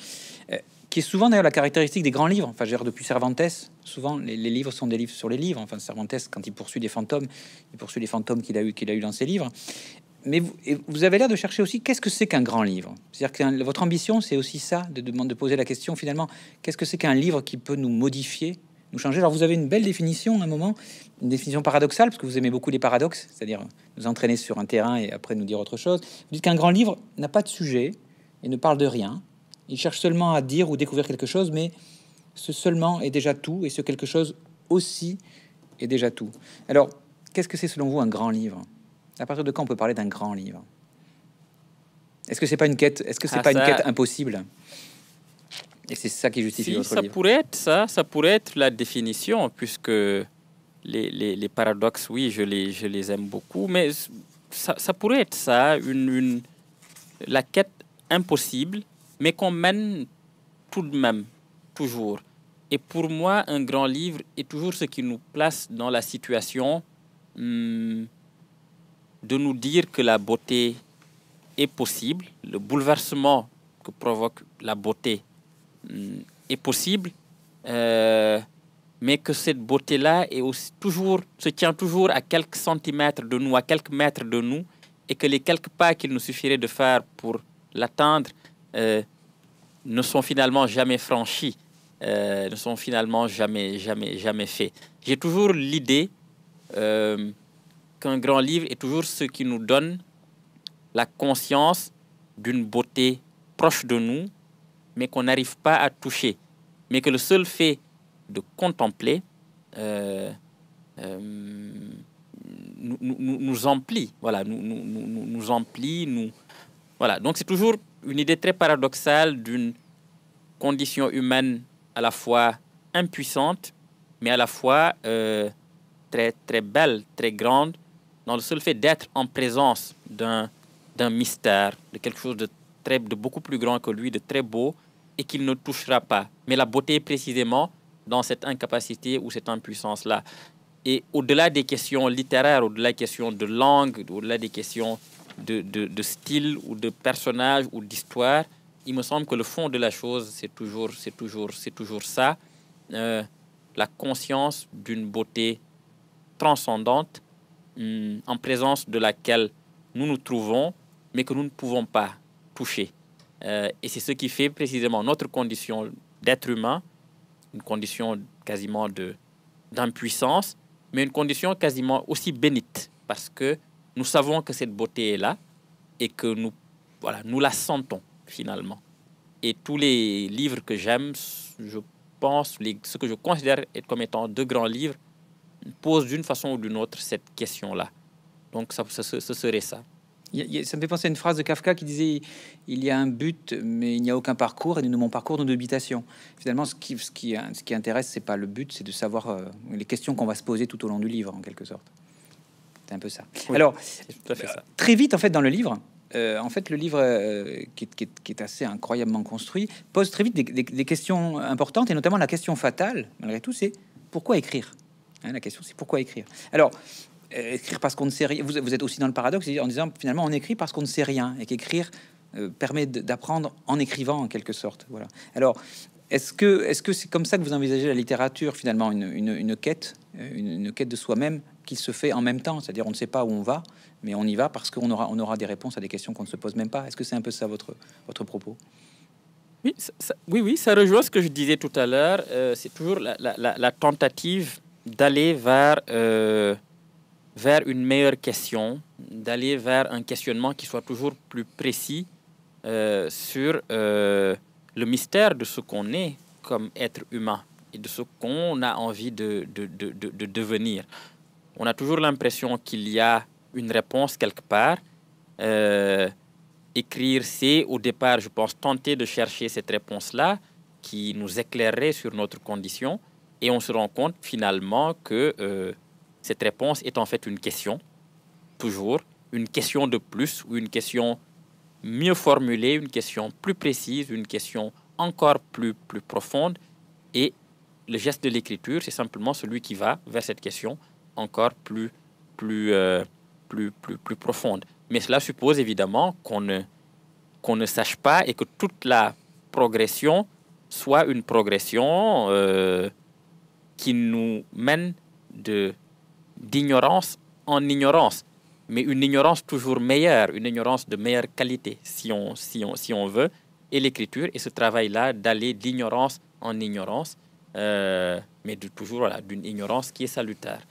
euh, qui est souvent d'ailleurs la caractéristique des grands livres. Enfin, je depuis Cervantes, souvent les, livres sont des livres sur les livres. Enfin, Cervantes, quand il poursuit des fantômes, il poursuit des fantômes qu'il a eu, qu'il a eu dans ses livres mais vous, avez l'air de chercher aussi qu'est-ce que c'est qu'un grand livre. C'est-à-dire que votre ambition, c'est aussi ça, de, demander, de poser la question finalement, qu'est-ce que c'est qu'un livre qui peut nous modifier, nous changer Alors vous avez une belle définition à un moment, une définition paradoxale, parce que vous aimez beaucoup les paradoxes, c'est-à-dire nous entraîner sur un terrain et après nous dire autre chose. Vous dites qu'un grand livre n'a pas de sujet et ne parle de rien. Il cherche seulement à dire ou découvrir quelque chose, mais ce seulement est déjà tout, et ce quelque chose aussi est déjà tout. Alors, qu'est-ce que c'est selon vous un grand livre à partir de quand on peut parler d'un grand livre Est-ce que c'est pas une quête Est-ce que c'est ah, pas une quête impossible Et c'est ça qui justifie si, ça pourrait être ça. Ça pourrait être la définition, puisque les, les, paradoxes, oui, je les, je les aime beaucoup, mais ça, pourrait être ça, une, une la quête impossible, mais qu'on mène tout de même, toujours. Et pour moi, un grand livre est toujours ce qui nous place dans la situation hmm, de nous dire que la beauté est possible, le bouleversement que provoque la beauté mm, est possible, euh, mais que cette beauté-là est toujours, se tient toujours à quelques centimètres de nous, à quelques mètres de nous, et que les quelques pas qu'il nous suffirait de faire pour l'atteindre euh, ne sont finalement jamais franchis, euh, ne sont finalement jamais, jamais, jamais faits. J'ai toujours l'idée un grand livre est toujours ce qui nous donne la conscience d'une beauté proche de nous, mais qu'on n'arrive pas à toucher, mais que le seul fait de contempler euh, euh, nous, emplit, voilà, nous, nous, nous emplit, nous voilà. Donc c'est toujours une idée très paradoxale d'une condition humaine à la fois impuissante, mais à la fois euh, très très belle, très grande, dans le seul fait d'être en présence d'un mystère, de quelque chose de très de beaucoup plus grand que lui, de très beau et qu'il ne touchera pas. Mais la beauté est précisément dans cette incapacité ou cette impuissance là. Et au-delà des questions littéraires, au-delà des questions de langue, au-delà des questions de, de, style ou de personnage ou d'histoire, il me semble que le fond de la chose, c'est toujours, c'est toujours, c'est toujours ça, euh, la conscience d'une beauté transcendante Hum, en présence de laquelle nous nous trouvons, mais que nous ne pouvons pas toucher. Euh, et c'est ce qui fait précisément notre condition d'être humain, une condition quasiment de d'impuissance, mais une condition quasiment aussi bénite, parce que nous savons que cette beauté est là et que nous, voilà, nous la sentons finalement. Et tous les livres que j'aime, je pense, les, ce que je considère comme étant deux grands livres, pose d'une façon ou d'une autre cette question-là. Donc ça, ce, serait ça. Ça me fait penser à une phrase de Kafka qui disait Il y a un but, mais il n'y a aucun parcours, et nous mon parcours nos habitations. Finalement, ce qui, ce qui, ce qui intéresse, c'est pas le but, c'est de savoir euh, les questions qu'on va se poser tout au long du livre, en quelque sorte. C'est un peu ça. Alors, euh, très vite, en fait, dans le livre, euh, en fait, le livre qui, est, assez incroyablement construit pose très vite des questions importantes, et notamment la question fatale, malgré tout, c'est pourquoi écrire Hein, la question, c'est pourquoi écrire Alors, euh, écrire parce qu'on ne sait rien. Vous, êtes aussi dans le paradoxe en disant finalement on écrit parce qu'on ne sait rien et qu'écrire euh, permet d'apprendre en écrivant en quelque sorte. Voilà. Alors, est-ce que est-ce que c'est comme ça que vous envisagez la littérature finalement une, une, quête, euh, une, quête de soi-même qui se fait en même temps, c'est-à-dire on ne sait pas où on va, mais on y va parce qu'on aura on aura des réponses à des questions qu'on ne se pose même pas. Est-ce que c'est un peu ça votre votre propos oui, ça, oui, oui, ça rejoint ce que je disais tout à l'heure. c'est toujours la tentative d'aller euh, vers, une meilleure question, d'aller vers un questionnement qui soit toujours plus précis euh, sur euh, le mystère de ce qu'on est comme être humain et de ce qu'on a envie de, de, devenir. On a toujours l'impression qu'il y a une réponse quelque part. écrire, c'est au départ, je pense, tenter de chercher cette réponse-là qui nous éclairerait sur notre condition. Et on se rend compte finalement que euh, cette réponse est en fait une question, toujours, une question de plus ou une question mieux formulée, une question plus précise, une question encore plus, plus profonde. Et le geste de l'écriture, c'est simplement celui qui va vers cette question encore plus, plus, euh, plus, plus, plus profonde. Mais cela suppose évidemment qu'on ne, qu'on ne sache pas et que toute la progression soit une progression euh, qui nous mène de d'ignorance en ignorance, mais une ignorance toujours meilleure, une ignorance de meilleure qualité, si on, si on, si on veut. Et l'écriture et ce travail-là d'aller d'ignorance en ignorance, euh, mais de, toujours d'une ignorance qui est salutaire.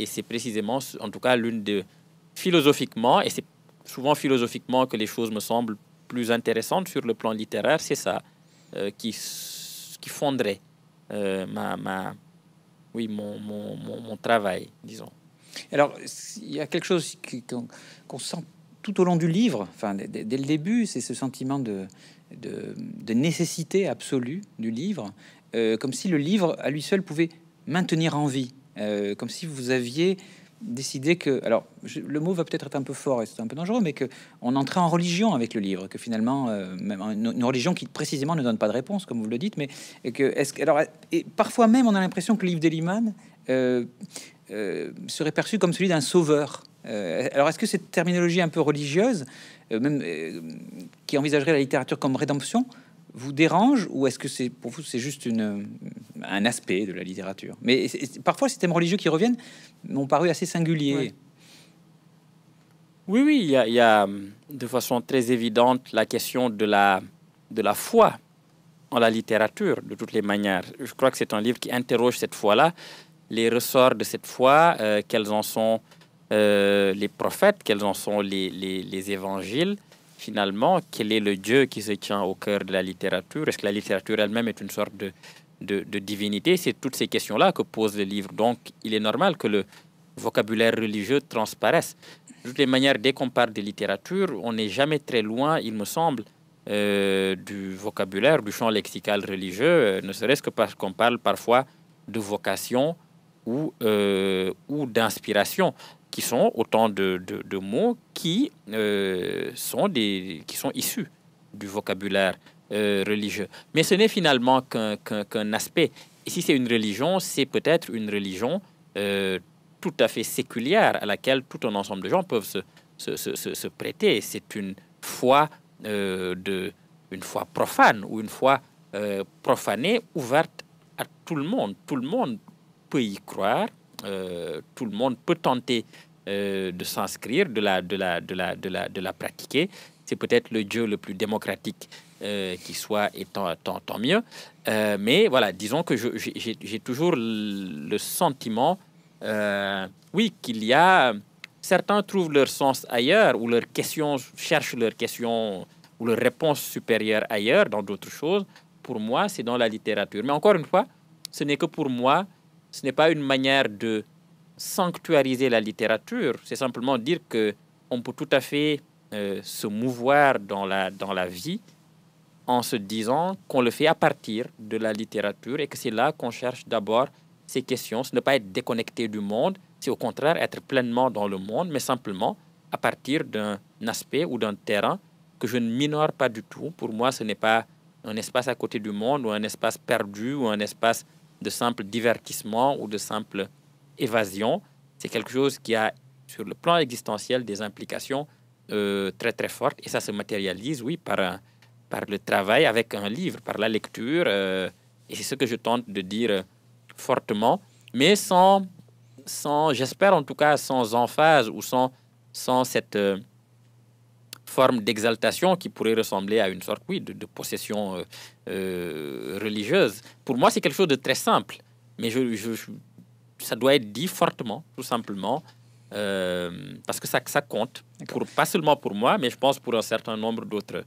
Et c'est précisément, en tout cas, l'une de philosophiquement, et c'est souvent philosophiquement que les choses me semblent plus intéressantes sur le plan littéraire, c'est ça euh, qui, qui fonderait euh, ma, ma, oui, mon, travail, disons. Alors, il y a quelque chose qu'on sent tout au long du livre, enfin, dès, le début, c'est ce sentiment de, de, nécessité absolue du livre, euh, comme si le livre à lui seul pouvait maintenir en vie, euh, comme si vous aviez décider que, alors le mot va peut-être être un peu fort et c'est un peu dangereux, mais qu'on entrait en religion avec le livre, que finalement, euh, même une, religion qui précisément ne donne pas de réponse, comme vous le dites, mais que est-ce alors et parfois même on a l'impression que le livre d'Eliman euh, euh, serait perçu comme celui d'un sauveur. alors est-ce que cette terminologie un peu religieuse, même qui envisagerait la littérature comme rédemption, vous dérange ou est-ce que c'est pour vous c'est juste un aspect de la littérature Mais parfois ces thèmes religieux qui reviennent m'ont paru assez singuliers. Oui, oui, il y, a, hum, de façon très évidente la question de la, de la foi en la littérature, de toutes les manières. Je crois que c'est un livre qui interroge cette foi-là, les ressorts de cette foi, euh, quels en sont euh, les prophètes, quels en sont les évangiles finalement, quel est le Dieu qui se tient au cœur de la littérature Est-ce que la littérature elle-même est une sorte de, de, divinité C'est toutes ces questions-là que pose le livre. Donc, il est normal que le vocabulaire religieux transparaisse. De toutes les manières, dès qu'on parle de littérature, on n'est jamais très loin, il me semble, euh, du vocabulaire, du champ lexical religieux, euh, ne serait-ce que parce qu'on parle parfois de vocation ou, euh, ou d'inspiration qui sont autant de, mots qui, euh, sont des, qui sont issus du vocabulaire euh, religieux. Mais ce n'est finalement qu'un aspect. Et si c'est une religion, c'est peut-être une religion euh, tout à fait séculière à laquelle tout un ensemble de gens peuvent se, se, se, se prêter. C'est une foi de une foi profane ou une foi profanée ouverte à tout le monde. Tout le monde peut y croire, euh, tout le monde peut tenter euh, de s'inscrire, de la, de, de, la, pratiquer. C'est peut-être le dieu le plus démocratique euh, qui soit, et tant, mieux. mais voilà, disons que j'ai toujours le sentiment, oui, qu'il y a. Certains trouvent leur sens ailleurs, ou leurs questions, cherchent leurs questions, ou leurs réponses supérieures ailleurs, dans d'autres choses. Pour moi, c'est dans la littérature. Mais encore une fois, ce n'est que pour moi ce n'est pas une manière de sanctuariser la littérature, c'est simplement dire que on peut tout à fait euh, se mouvoir dans la, dans la vie en se disant qu'on le fait à partir de la littérature et que c'est là qu'on cherche d'abord ces questions, ce n'est pas être déconnecté du monde, c'est au contraire être pleinement dans le monde, mais simplement à partir d'un aspect ou d'un terrain que je ne minore pas du tout. Pour moi, ce n'est pas un espace à côté du monde ou un espace perdu ou un espace de simple divertissement ou de simple évasion. C'est quelque chose qui a, sur le plan existentiel, des implications euh, très très fortes. Et ça se matérialise, oui, par, par le travail avec un livre, par la lecture. Euh, et c'est ce que je tente de dire euh, fortement, mais sans, sans j'espère en tout cas, sans emphase ou sans, sans cette forme d'exaltation qui pourrait ressembler à une sorte de, possession euh, euh, religieuse. Pour moi, c'est quelque chose de très simple, mais je, ça doit être dit fortement, tout simplement, euh, parce que ça, ça compte, pour, pas seulement pour moi, mais je pense pour un certain nombre d'autres,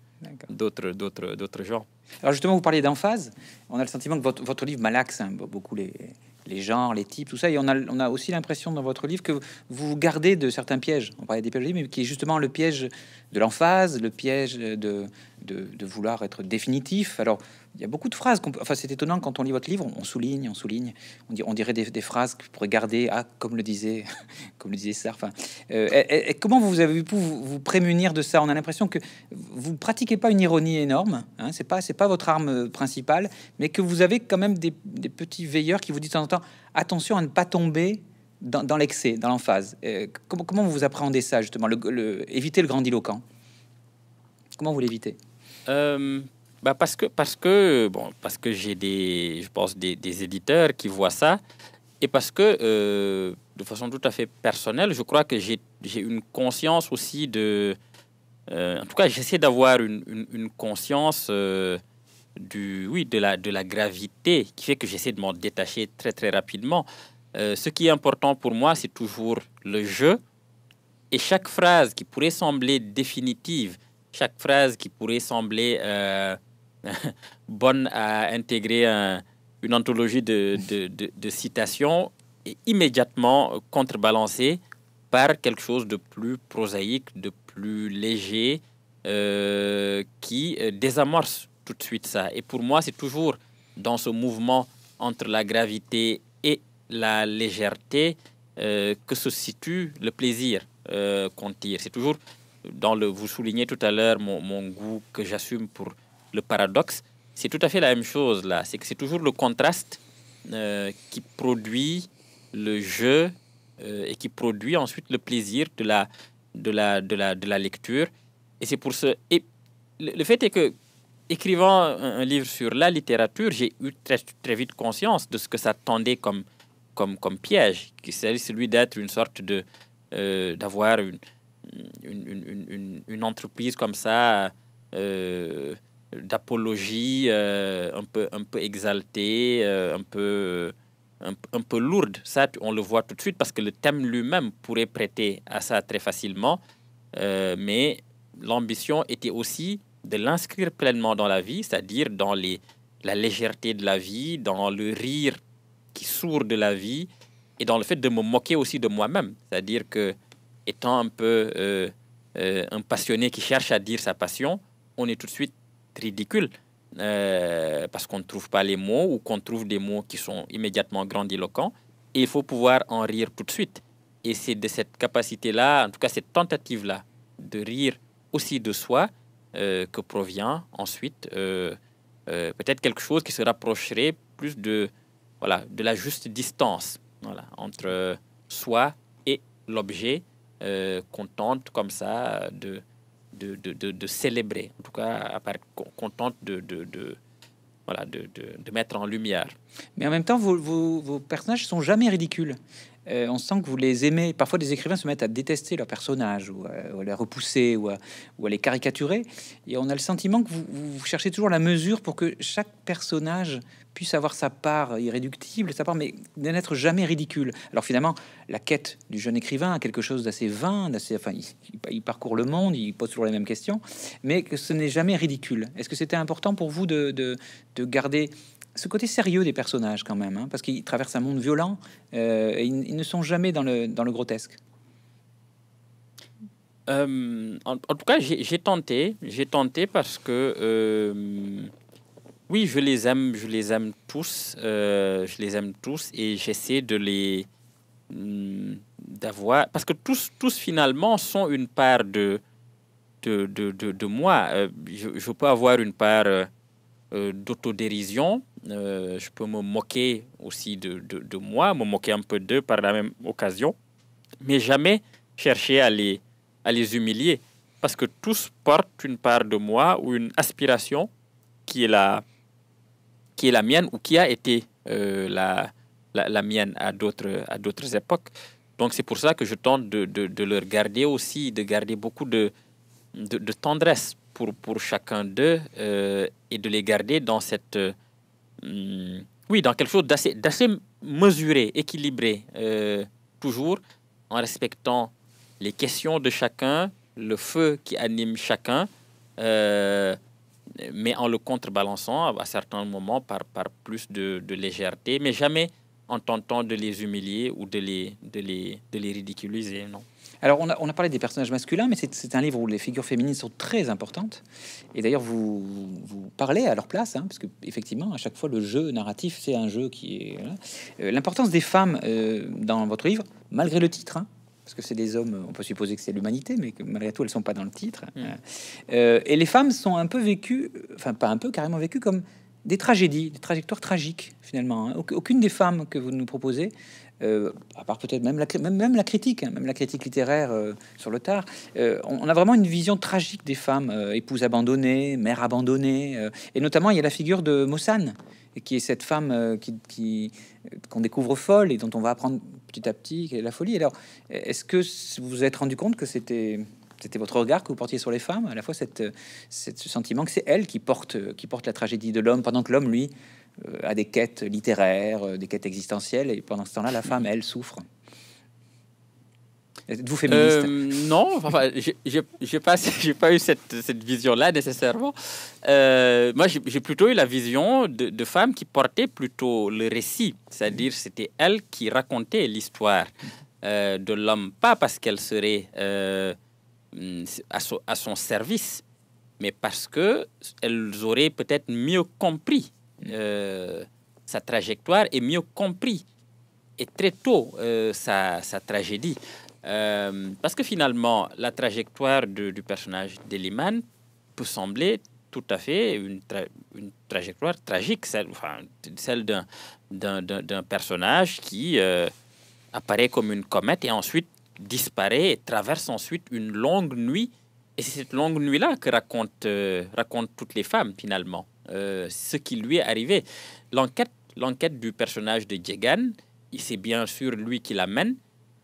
d'autres, d'autres, d'autres gens. Alors justement, vous parlez d'emphase. On a le sentiment que votre, livre malaxe hein, beaucoup les, les genres, les types, tout ça. Et on a, aussi l'impression dans votre livre que vous gardez de certains pièges. On parlait des pièges, mais qui est justement le piège de l'emphase, le piège de, de, vouloir être définitif. Alors, il y a beaucoup de phrases. Enfin, c'est étonnant quand on lit votre livre, on souligne, on souligne, on, on dirait des, des phrases pour garder. Ah, comme le disait, comme le disait Sartre. Euh, comment vous avez pu vous, prémunir de ça On a l'impression que vous pratiquez pas une ironie énorme. Hein, c'est pas, c'est pas votre arme euh, principale, mais que vous avez quand même des, petits veilleurs qui vous disent de temps en temps attention à ne pas tomber dans, l'excès, dans l'emphase. Euh, comment, comment, vous appréhendez ça justement le, le, Éviter le grandiloquent. Comment vous l'évitez bah parce que parce que bon parce que j'ai des je pense des, des, éditeurs qui voient ça et parce que euh, de façon tout à fait personnelle je crois que j'ai une conscience aussi de euh, en tout cas j'essaie d'avoir une, une, conscience euh, du oui de la de la gravité qui fait que j'essaie de m'en détacher très très rapidement ce qui est important pour moi c'est toujours le jeu et chaque phrase qui pourrait sembler définitive chaque phrase qui pourrait sembler euh, bonne à intégrer une anthologie de, citations est immédiatement contrebalancée par quelque chose de plus prosaïque, de plus léger, euh, qui euh, désamorce tout de suite ça. Et pour moi, c'est toujours dans ce mouvement entre la gravité et la légèreté que se situe le plaisir qu'on tire. C'est toujours dans le, vous soulignez tout à l'heure mon, goût que j'assume pour le paradoxe, c'est tout à fait la même chose là. C'est que c'est toujours le contraste euh, qui produit le jeu euh, et qui produit ensuite le plaisir de la, de la, de la, de la lecture. Et c'est pour ce. Et le, fait est que, écrivant un, livre sur la littérature, j'ai eu très, très vite conscience de ce que ça tendait comme, comme, comme piège, qui c'est celui d'être une sorte de. Euh, d'avoir une, une, une, une, une, entreprise comme ça euh, d'apologie euh, un, peu, un peu exaltée, euh, un, peu, un, peu lourde. Ça, on le voit tout de suite parce que le thème lui-même pourrait prêter à ça très facilement. mais l'ambition était aussi de l'inscrire pleinement dans la vie, c'est-à-dire dans les, la légèreté de la vie, dans le rire qui sourd de la vie et dans le fait de me moquer aussi de moi-même. C'est-à-dire que étant un peu euh, euh, un passionné qui cherche à dire sa passion, on est tout de suite ridicule euh, parce qu'on ne trouve pas les mots ou qu'on trouve des mots qui sont immédiatement grandiloquents. Et il faut pouvoir en rire tout de suite. Et c'est de cette capacité-là, en tout cas cette tentative-là, de rire aussi de soi, que provient ensuite peut-être quelque chose qui se rapprocherait plus de, voilà, de la juste distance entre soi et l'objet euh, contente comme ça de de, célébrer, en tout cas contente de, de, voilà, de, mettre en lumière. Mais en même temps, vos, vos, personnages sont jamais ridicules. Euh, on sent que vous les aimez. Parfois, des écrivains se mettent à détester leurs personnages, ou, à, les repousser, ou à, ou les caricaturer. Et on a le sentiment que vous cherchez toujours la mesure pour que chaque personnage puisse avoir sa part irréductible, sa part, mais de n'être jamais ridicule. Alors finalement, la quête du jeune écrivain a quelque chose d'assez vain, d'assez, enfin, il, parcourt le monde, il pose toujours les mêmes questions, mais que ce n'est jamais ridicule. Est-ce que c'était important pour vous de, de, garder ce côté sérieux des personnages quand même, hein, parce qu'ils traversent un monde violent euh, et ils, ne sont jamais dans le, dans le grotesque. Euh, en, tout cas, j'ai tenté, j'ai tenté parce que euh, oui, je les aime, je les aime tous, euh, je les aime tous et j'essaie de les hmm, d'avoir parce que tous tous finalement sont une part de de, de, de, moi. Euh, je, peux avoir une part euh, d'autodérision, je peux me moquer aussi de, de, moi, me moquer un peu d'eux par la même occasion, mais jamais chercher à les, à les humilier parce que tous portent une part de moi ou une aspiration qui est la, qui est la mienne ou qui a été euh, la, la, mienne à d'autres, à d'autres époques. Donc c'est pour ça que je tente de, de, de, leur garder aussi, de garder beaucoup de, de, tendresse pour, pour chacun d'eux euh, et de les garder dans cette... Euh, oui, dans quelque chose d'assez, d'assez mesuré, équilibré, toujours en respectant les questions de chacun, le feu qui anime chacun mais en le contrebalançant à certains moments par, par plus de, de légèreté, mais jamais en tentant de les humilier ou de les, de les, de les ridiculiser. Non. Alors, on a, on a, parlé des personnages masculins, mais c'est un livre où les figures féminines sont très importantes. Et d'ailleurs, vous, vous, parlez à leur place, hein, parce que effectivement, à chaque fois, le jeu narratif, c'est un jeu qui est euh, l'importance des femmes euh, dans votre livre, malgré le titre. Hein parce que c'est des hommes, on peut supposer que c'est l'humanité, mais que malgré tout, elles sont pas dans le titre. Mm. Euh, euh, et les femmes sont un peu vécues, enfin pas un peu, carrément vécues comme des tragédies, des trajectoires tragiques finalement. Hein. Aucune des femmes que vous nous proposez, euh, à part peut-être même la, même, la critique, hein, même la critique littéraire sur le tard, on, on, a vraiment une vision tragique des femmes, épouses abandonnées, mères abandonnées, et notamment il y a la figure de Mossane, qui est cette femme euh, qu'on découvre folle et dont on va apprendre petit à petit la folie. Alors, est-ce que vous vous êtes rendu compte que c'était votre regard que vous portiez sur les femmes, à la fois ce sentiment que c'est elle qui porte, qui porte la tragédie de l'homme, pendant que l'homme, lui, euh, a des quêtes littéraires, euh, des quêtes existentielles, et pendant ce temps-là, la femme, elle, souffre. Êtes-vous féministe euh, Non, je j'ai pas, eu cette, vision-là nécessairement. Euh, moi, j'ai plutôt eu la vision de, femmes qui portaient plutôt le récit, c'est-à-dire c'était elles qui racontaient l'histoire euh, de l'homme, pas parce qu'elle serait à son, service, mais parce que elles auraient peut-être mieux compris sa trajectoire et mieux compris et très tôt sa, sa, tragédie. Euh, parce que finalement, la trajectoire du personnage d'Eliman peut sembler tout à fait une, une trajectoire tragique, celle, d'un personnage qui euh, apparaît comme une comète et ensuite disparaît traverse ensuite une longue nuit. Et c'est cette longue nuit-là que euh, racontent raconte toutes les femmes, finalement, ce qui lui est arrivé. L'enquête du personnage de Djegan, c'est bien sûr lui qui l'amène,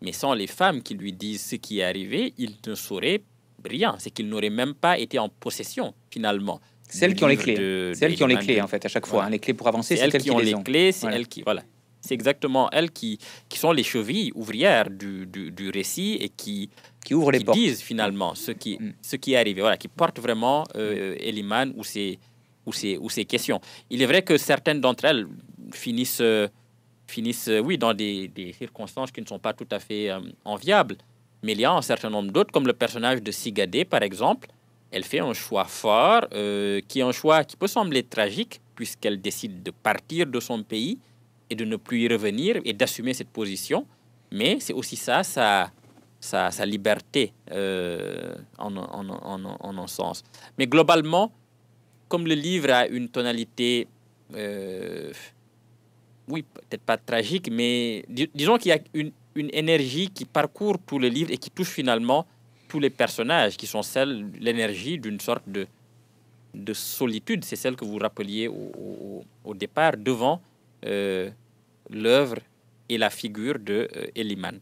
mais sans les femmes qui lui disent ce qui est arrivé, il ne saurait rien. C'est qu'il n'aurait même pas été en possession, finalement. Celles qui ont les clés. celles qui ont les clés, en fait, à chaque fois. Hein, les clés pour avancer, c'est qui ont les, clés. C'est elles qui. Voilà. C'est exactement elles qui, qui sont les chevilles ouvrières du, du, du récit et qui, qui ouvrent les qui disent finalement ce qui, mm. ce qui est arrivé. Voilà, qui portent vraiment mm. euh, Eliman ou ses, ou, ou questions. Il est vrai que certaines d'entre elles finissent. Euh, finissent, euh, oui, dans des, circonstances qui ne sont pas tout à fait euh, enviables. Mais il y a un certain nombre d'autres, comme le personnage de Sigadé, par exemple. Elle fait un choix fort, euh, qui est un choix qui peut sembler tragique, puisqu'elle décide de partir de son pays et de ne plus y revenir et d'assumer cette position. Mais c'est aussi ça, sa, sa, liberté, en, un sens. Mais globalement, comme le livre a une tonalité oui, peut-être pas tragique, mais disons qu'il y a une, énergie qui parcourt tout les livres et qui touche finalement tous les personnages, qui sont celles, l'énergie d'une sorte de, solitude. C'est celle que vous rappeliez au, départ, devant euh, l'œuvre et la figure de euh, Eliman.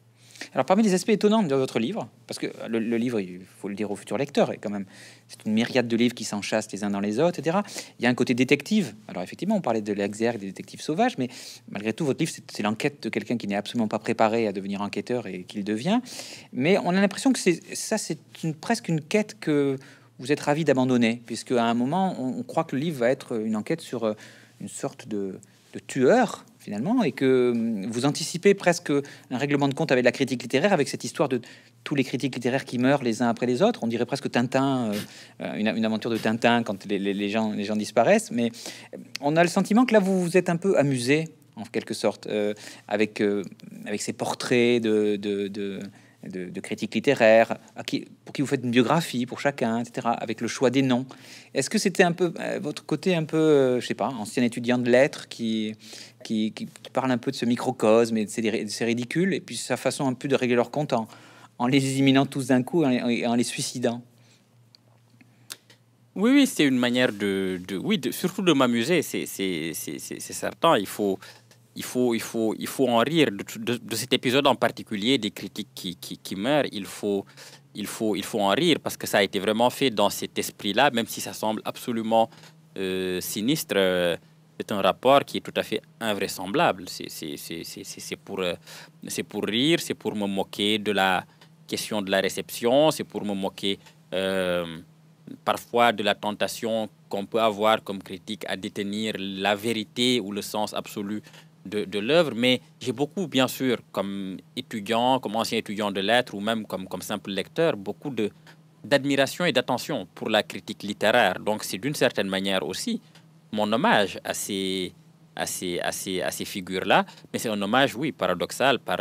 Alors, parmi les aspects étonnants de votre livre, parce que le, livre, il faut le dire aux futurs lecteurs, et quand même, c'est une myriade de livres qui s'enchassent les uns dans les autres, etc. Il y a un côté détective. Alors, effectivement, on parlait de l'exergue, des détectives sauvages, mais malgré tout, votre livre, c'est l'enquête de quelqu'un qui n'est absolument pas préparé à devenir enquêteur et qu'il devient. Mais on a l'impression que c'est ça, c'est presque une quête que vous êtes ravi d'abandonner, puisque à un moment, on, croit que le livre va être une enquête sur euh, une sorte de tueur finalement, et que hum, vous anticipez presque un règlement de compte avec la critique littéraire, avec cette histoire de tous les critiques littéraires qui meurent les uns après les autres. On dirait presque Tintin, euh, euh, une, aventure de Tintin quand les, gens, disparaissent. Mais hum, on a le sentiment que là, vous vous êtes un peu amusé, en quelque sorte, euh, avec, avec ces portraits de de, critique critiques littéraires, à pour qui vous faites une biographie pour chacun, etc., avec le choix des noms. Est-ce que c'était un peu euh, votre côté un peu, euh, je sais pas, ancien étudiant de lettres qui, qui, parle un peu de ce microcosme et de ses, ridicules, et puis sa façon un peu de régler leur compte en, les éliminant tous d'un coup et en, les, suicidant oui, oui, c'est une manière de, de oui, surtout de m'amuser, c'est certain. Il faut, il faut, il, faut, il faut en rire de, de, cet épisode en particulier, des critiques qui, qui, meurent. Il faut, il, faut, il faut en rire parce que ça a été vraiment fait dans cet esprit-là, même si ça semble absolument euh, sinistre. Euh, c'est un rapport qui est tout à fait invraisemblable. C'est pour, euh, c'est pour rire, c'est pour me moquer de la question de la réception, c'est pour me moquer parfois de la tentation qu'on peut avoir comme critique à détenir la vérité ou le sens absolu de, l'œuvre, mais j'ai beaucoup, bien sûr, comme étudiant, comme ancien étudiant de lettres ou même comme, simple lecteur, beaucoup de, d'admiration et d'attention pour la critique littéraire. Donc c'est d'une certaine manière aussi mon hommage à ces, à à ces, figures-là, mais c'est un hommage, oui, paradoxal, par,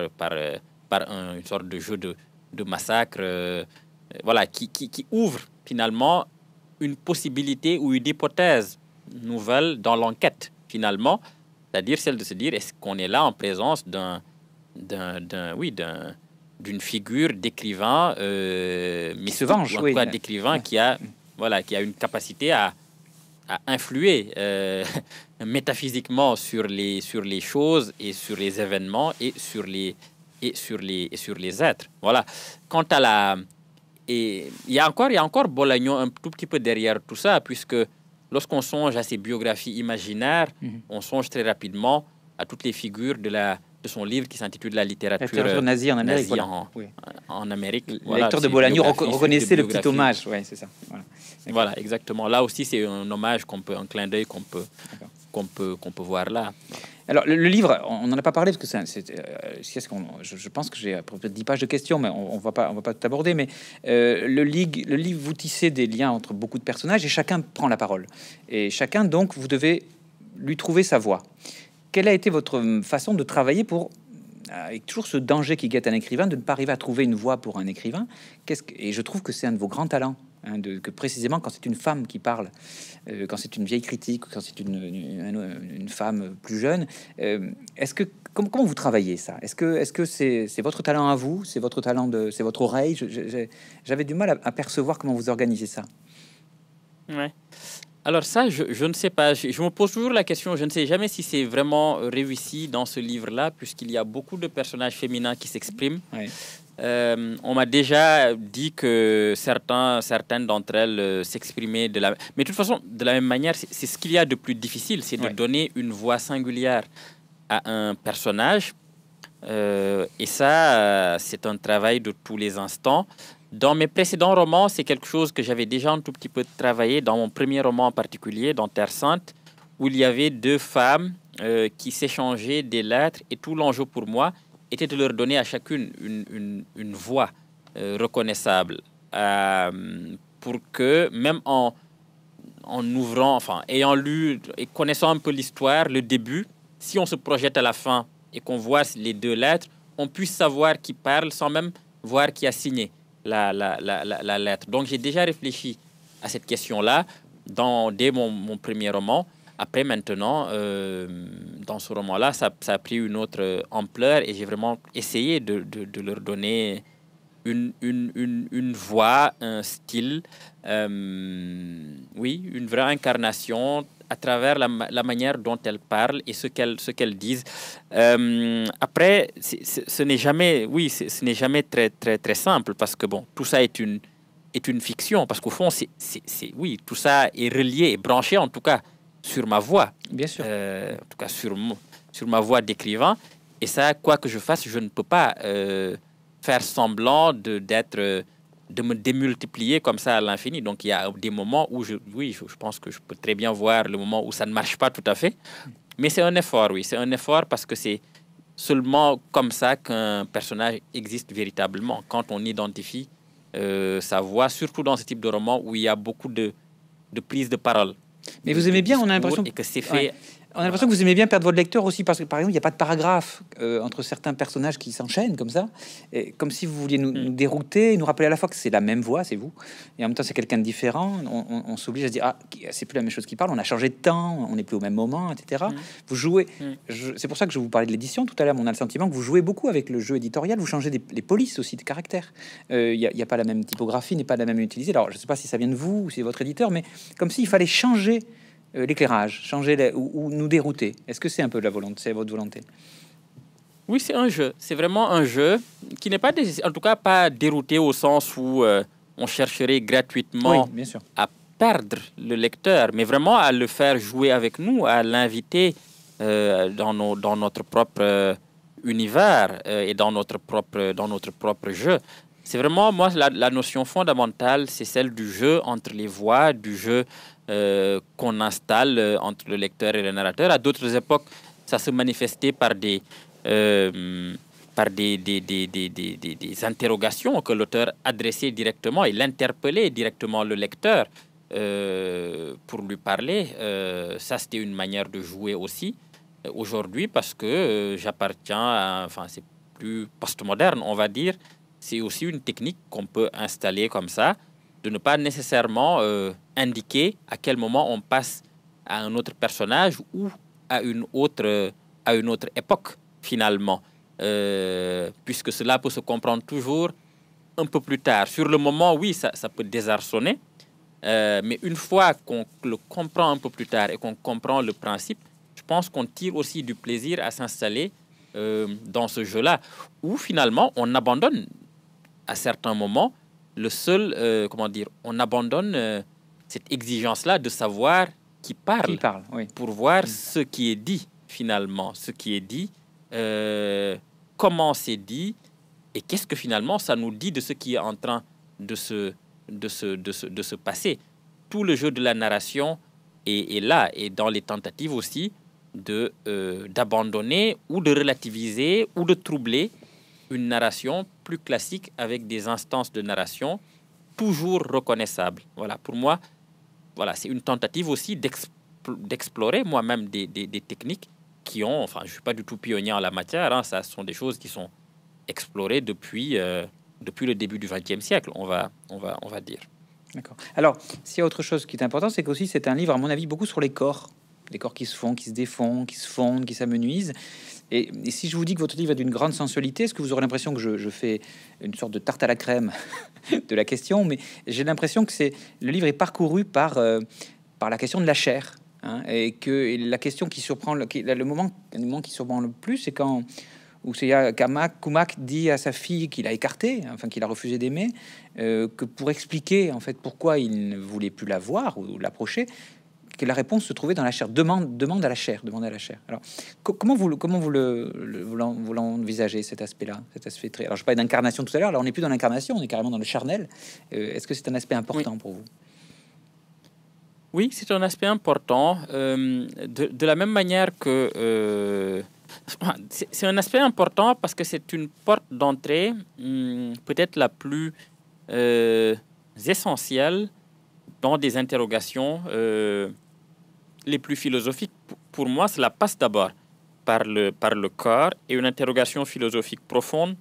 une sorte de jeu de, massacre, euh, voilà, qui, qui ouvre finalement une possibilité ou une hypothèse nouvelle dans l'enquête, finalement. C'est-à-dire celle de se dire est-ce qu'on est là en présence d'un, d'un, oui, d'une figure d'écrivain, euh, mais se d'écrivain qui a, voilà, qui a une capacité à, influer euh, métaphysiquement sur les, sur les choses et sur les événements et sur les, et sur les, sur les êtres. Voilà. Quant à la. Et il y a encore, il y a encore Bolagnon un tout petit peu derrière tout ça, puisque lorsqu'on songe à ses biographies imaginaires, mhm. on songe très rapidement à toutes les figures de la de son livre qui s'intitule La littérature, nazie en Amérique. en, en, Amérique. Le de Bolagno reconnaissait le petit hommage. c'est ça. Voilà. voilà. exactement. Là aussi, c'est un hommage qu'on peut, un clin d'œil qu'on peut, qu'on peut, qu'on peut voir là. Alors, le, livre, on n'en a pas parlé parce que c'est, euh, ce qu'on, je, pense que j'ai à peu 10 pages de questions, mais on, ne va pas, on va pas tout aborder. Mais euh, le, le livre, vous tissez des liens entre beaucoup de personnages et chacun prend la parole. Et chacun, donc, vous devez lui trouver sa voix. Quelle a été votre hum, façon de travailler pour avec toujours ce danger qui guette un écrivain de ne pas arriver à trouver une voix pour un écrivain quest et je trouve que c'est un de vos grands talents. Hein, que précisément quand c'est une femme qui parle, euh, quand c'est une vieille critique, quand c'est une, femme plus jeune, euh, est-ce que comment, vous travaillez ça Est-ce que est-ce que c'est votre talent à vous C'est votre talent de c'est votre oreille J'avais du mal à, percevoir comment vous organisez ça. Ouais. Alors ça, je, ne sais pas. Je, me pose toujours la question. Je ne sais jamais si c'est vraiment réussi dans ce livre-là, puisqu'il y a beaucoup de personnages féminins qui s'expriment. Euh, on m'a déjà dit que certains, certaines d'entre elles euh, s'exprimaient de la... Mais de toute façon, de la même manière, c'est ce qu'il y a de plus difficile, c'est de donner une voix singulière à un personnage. Euh, et ça, c'est un travail de tous les instants. Dans mes précédents romans, c'est quelque chose que j'avais déjà un tout petit peu travaillé, dans mon premier roman en particulier, dans Terre Sainte, où il y avait deux femmes qui s'échangeaient des lettres, et tout l'enjeu pour moi, était de leur donner à chacune une, une, voix euh, reconnaissable euh, pour que même en, en ouvrant, enfin, ayant lu et connaissant un peu l'histoire, le début, si on se projette à la fin et qu'on voit les deux lettres, on puisse savoir qui parle sans même voir qui a signé la, la, la, la lettre. Donc j'ai déjà réfléchi à cette question-là dans, dès mon premier roman. Après, maintenant, euh, dans ce roman-là, ça, a pris une autre ampleur et j'ai vraiment essayé de, leur donner une, voix, un style, euh, oui, une vraie incarnation à travers la, manière dont elles parlent et ce qu'elles ce disent. Euh, après, ce n'est jamais, oui, ce n'est jamais très très très simple parce que bon, tout ça est une est une fiction parce qu'au fond, c'est oui, tout ça est relié branché en tout cas sur ma voix Bien sûr. Euh, en tout cas, sur, sur ma voix d'écrivain. Et ça, quoi que je fasse, je ne peux pas euh, faire semblant de, d'être, euh, de me démultiplier comme ça à l'infini. Donc, il y a des moments où, je, oui, je, pense que je peux très bien voir le moment où ça ne marche pas tout à fait. Mais c'est un effort, oui. C'est un effort parce que c'est seulement comme ça qu'un personnage existe véritablement, quand on identifie sa voix, surtout dans ce type de roman où il y a beaucoup de, de prise de parole. Mais vous aimez bien, on a l'impression. que c'est fait on a l'impression que vous aimez bien perdre votre lecteur aussi, parce que par exemple, il n'y a pas de paragraphe euh, entre certains personnages qui s'enchaînent comme ça, et comme si vous vouliez nous, mm. dérouter, nous rappeler à la fois que c'est la même voix, c'est vous, et en même temps c'est quelqu'un de différent. On, s'oblige à se dire ah, c'est plus la même chose qui parle, on a changé de temps, on n'est plus au même moment, etc. Mm. Vous jouez, mm. c'est pour ça que je vous parlais de l'édition tout à l'heure, on a le sentiment que vous jouez beaucoup avec le jeu éditorial, vous changez les polices aussi de caractère. Euh, il n'y a, pas la même typographie, n'est pas la même utilisée. Alors je ne sais pas si ça vient de vous ou si c'est votre éditeur, mais comme s'il fallait changer euh, l'éclairage, changer ou, nous dérouter. Est-ce que c'est un peu de la volonté, c'est votre volonté Oui, c'est un jeu. C'est vraiment un jeu qui n'est pas, en tout cas, pas dérouté au sens où euh, on chercherait gratuitement à perdre le lecteur, mais vraiment à le faire jouer avec nous, à l'inviter euh, dans, dans notre propre univers et dans notre propre, dans notre propre jeu. C'est vraiment, moi, la, la notion fondamentale, c'est celle du jeu entre les voix, du jeu euh, qu'on installe euh, entre le lecteur et le narrateur. À d'autres époques, ça se manifestait par des, euh, par des, des, des, des interrogations que l'auteur adressait directement. Il interpellait directement le lecteur pour lui parler. ça, c'était une manière de jouer aussi. Aujourd'hui, parce que j'appartiens à. Enfin, c'est plus postmoderne, on va dire. C'est aussi une technique qu'on peut installer comme ça de ne pas nécessairement euh, indiquer à quel moment on passe à un autre personnage ou à une autre, euh, à une autre époque, finalement, euh, puisque cela peut se comprendre toujours un peu plus tard. Sur le moment, oui, ça, ça peut désarçonner, mais une fois qu'on le comprend un peu plus tard et qu'on comprend le principe, je pense qu'on tire aussi du plaisir à s'installer dans ce jeu-là, où finalement on abandonne à certains moments le seul, euh, comment dire, on abandonne euh, cette exigence-là de savoir qui parle, pour voir mm. ce qui est dit finalement, ce qui est dit, euh, comment c'est dit, et qu'est-ce que finalement ça nous dit de ce qui est en train de se, de se, de passer. Tout le jeu de la narration est, est là, et dans les tentatives aussi de d'abandonner ou de relativiser ou de troubler une narration plus classique avec des instances de narration toujours reconnaissables. Voilà, pour moi, voilà, c'est une tentative aussi d'explorer moi-même des, techniques qui ont, enfin, je suis pas du tout pionnier en la matière, hein, ça sont des choses qui sont explorées depuis, euh, depuis le début du XXe siècle, on va, on va, on va dire. D'accord. Alors, s'il y a autre chose qui est important, c'est qu'aussi c'est un livre, à mon avis, beaucoup sur les corps. Les corps qui se font, qui se défont, qui se fondent, qui s'amenuisent. Et, si je vous dis que votre livre est d'une grande sensualité, est-ce que vous aurez l'impression que je, fais une sorte de tarte à la crème de la question Mais j'ai l'impression que c'est le livre est parcouru par, euh, par la question de la chair. Hein, et que la question qui surprend le, moment, moment qui surprend le plus, c'est quand où c'est Kamak, Kumak dit à sa fille qu'il a écarté, enfin qu'il a refusé d'aimer, euh, que pour expliquer en fait pourquoi il ne voulait plus la voir ou l'approcher, que la réponse se trouvait dans la chair. Demande, demande à la chair, demande à la chair. Alors, comment vous, comment vous le, voulant vous l'envisagez cet aspect-là, cet aspect très. Alors, je parlais d'incarnation tout à l'heure. Là, on n'est plus dans l'incarnation, on est carrément dans le charnel. Euh, est-ce que c'est un aspect important pour vous Oui, c'est un aspect important. Euh, de, de, la même manière que euh, c'est un aspect important parce que c'est une porte d'entrée hum, peut-être la plus essentielle dans des interrogations euh, les plus philosophiques, pour moi, cela passe d'abord par le, par le corps et une interrogation philosophique profonde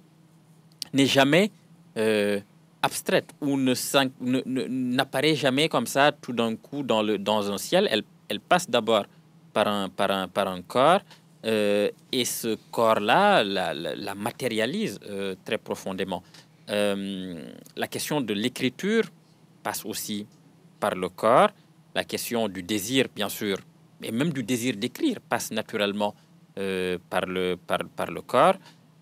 n'est jamais euh, abstraite ou n'apparaît ne, jamais comme ça tout d'un coup dans, le, dans un ciel. Elle, elle passe d'abord par un, par, un, par un corps euh, et ce corps-là la, matérialise euh, très profondément. la question de l'écriture passe aussi par le corps la question du désir, bien sûr, et même du désir d'écrire passe naturellement euh, par, le, par, par, le corps.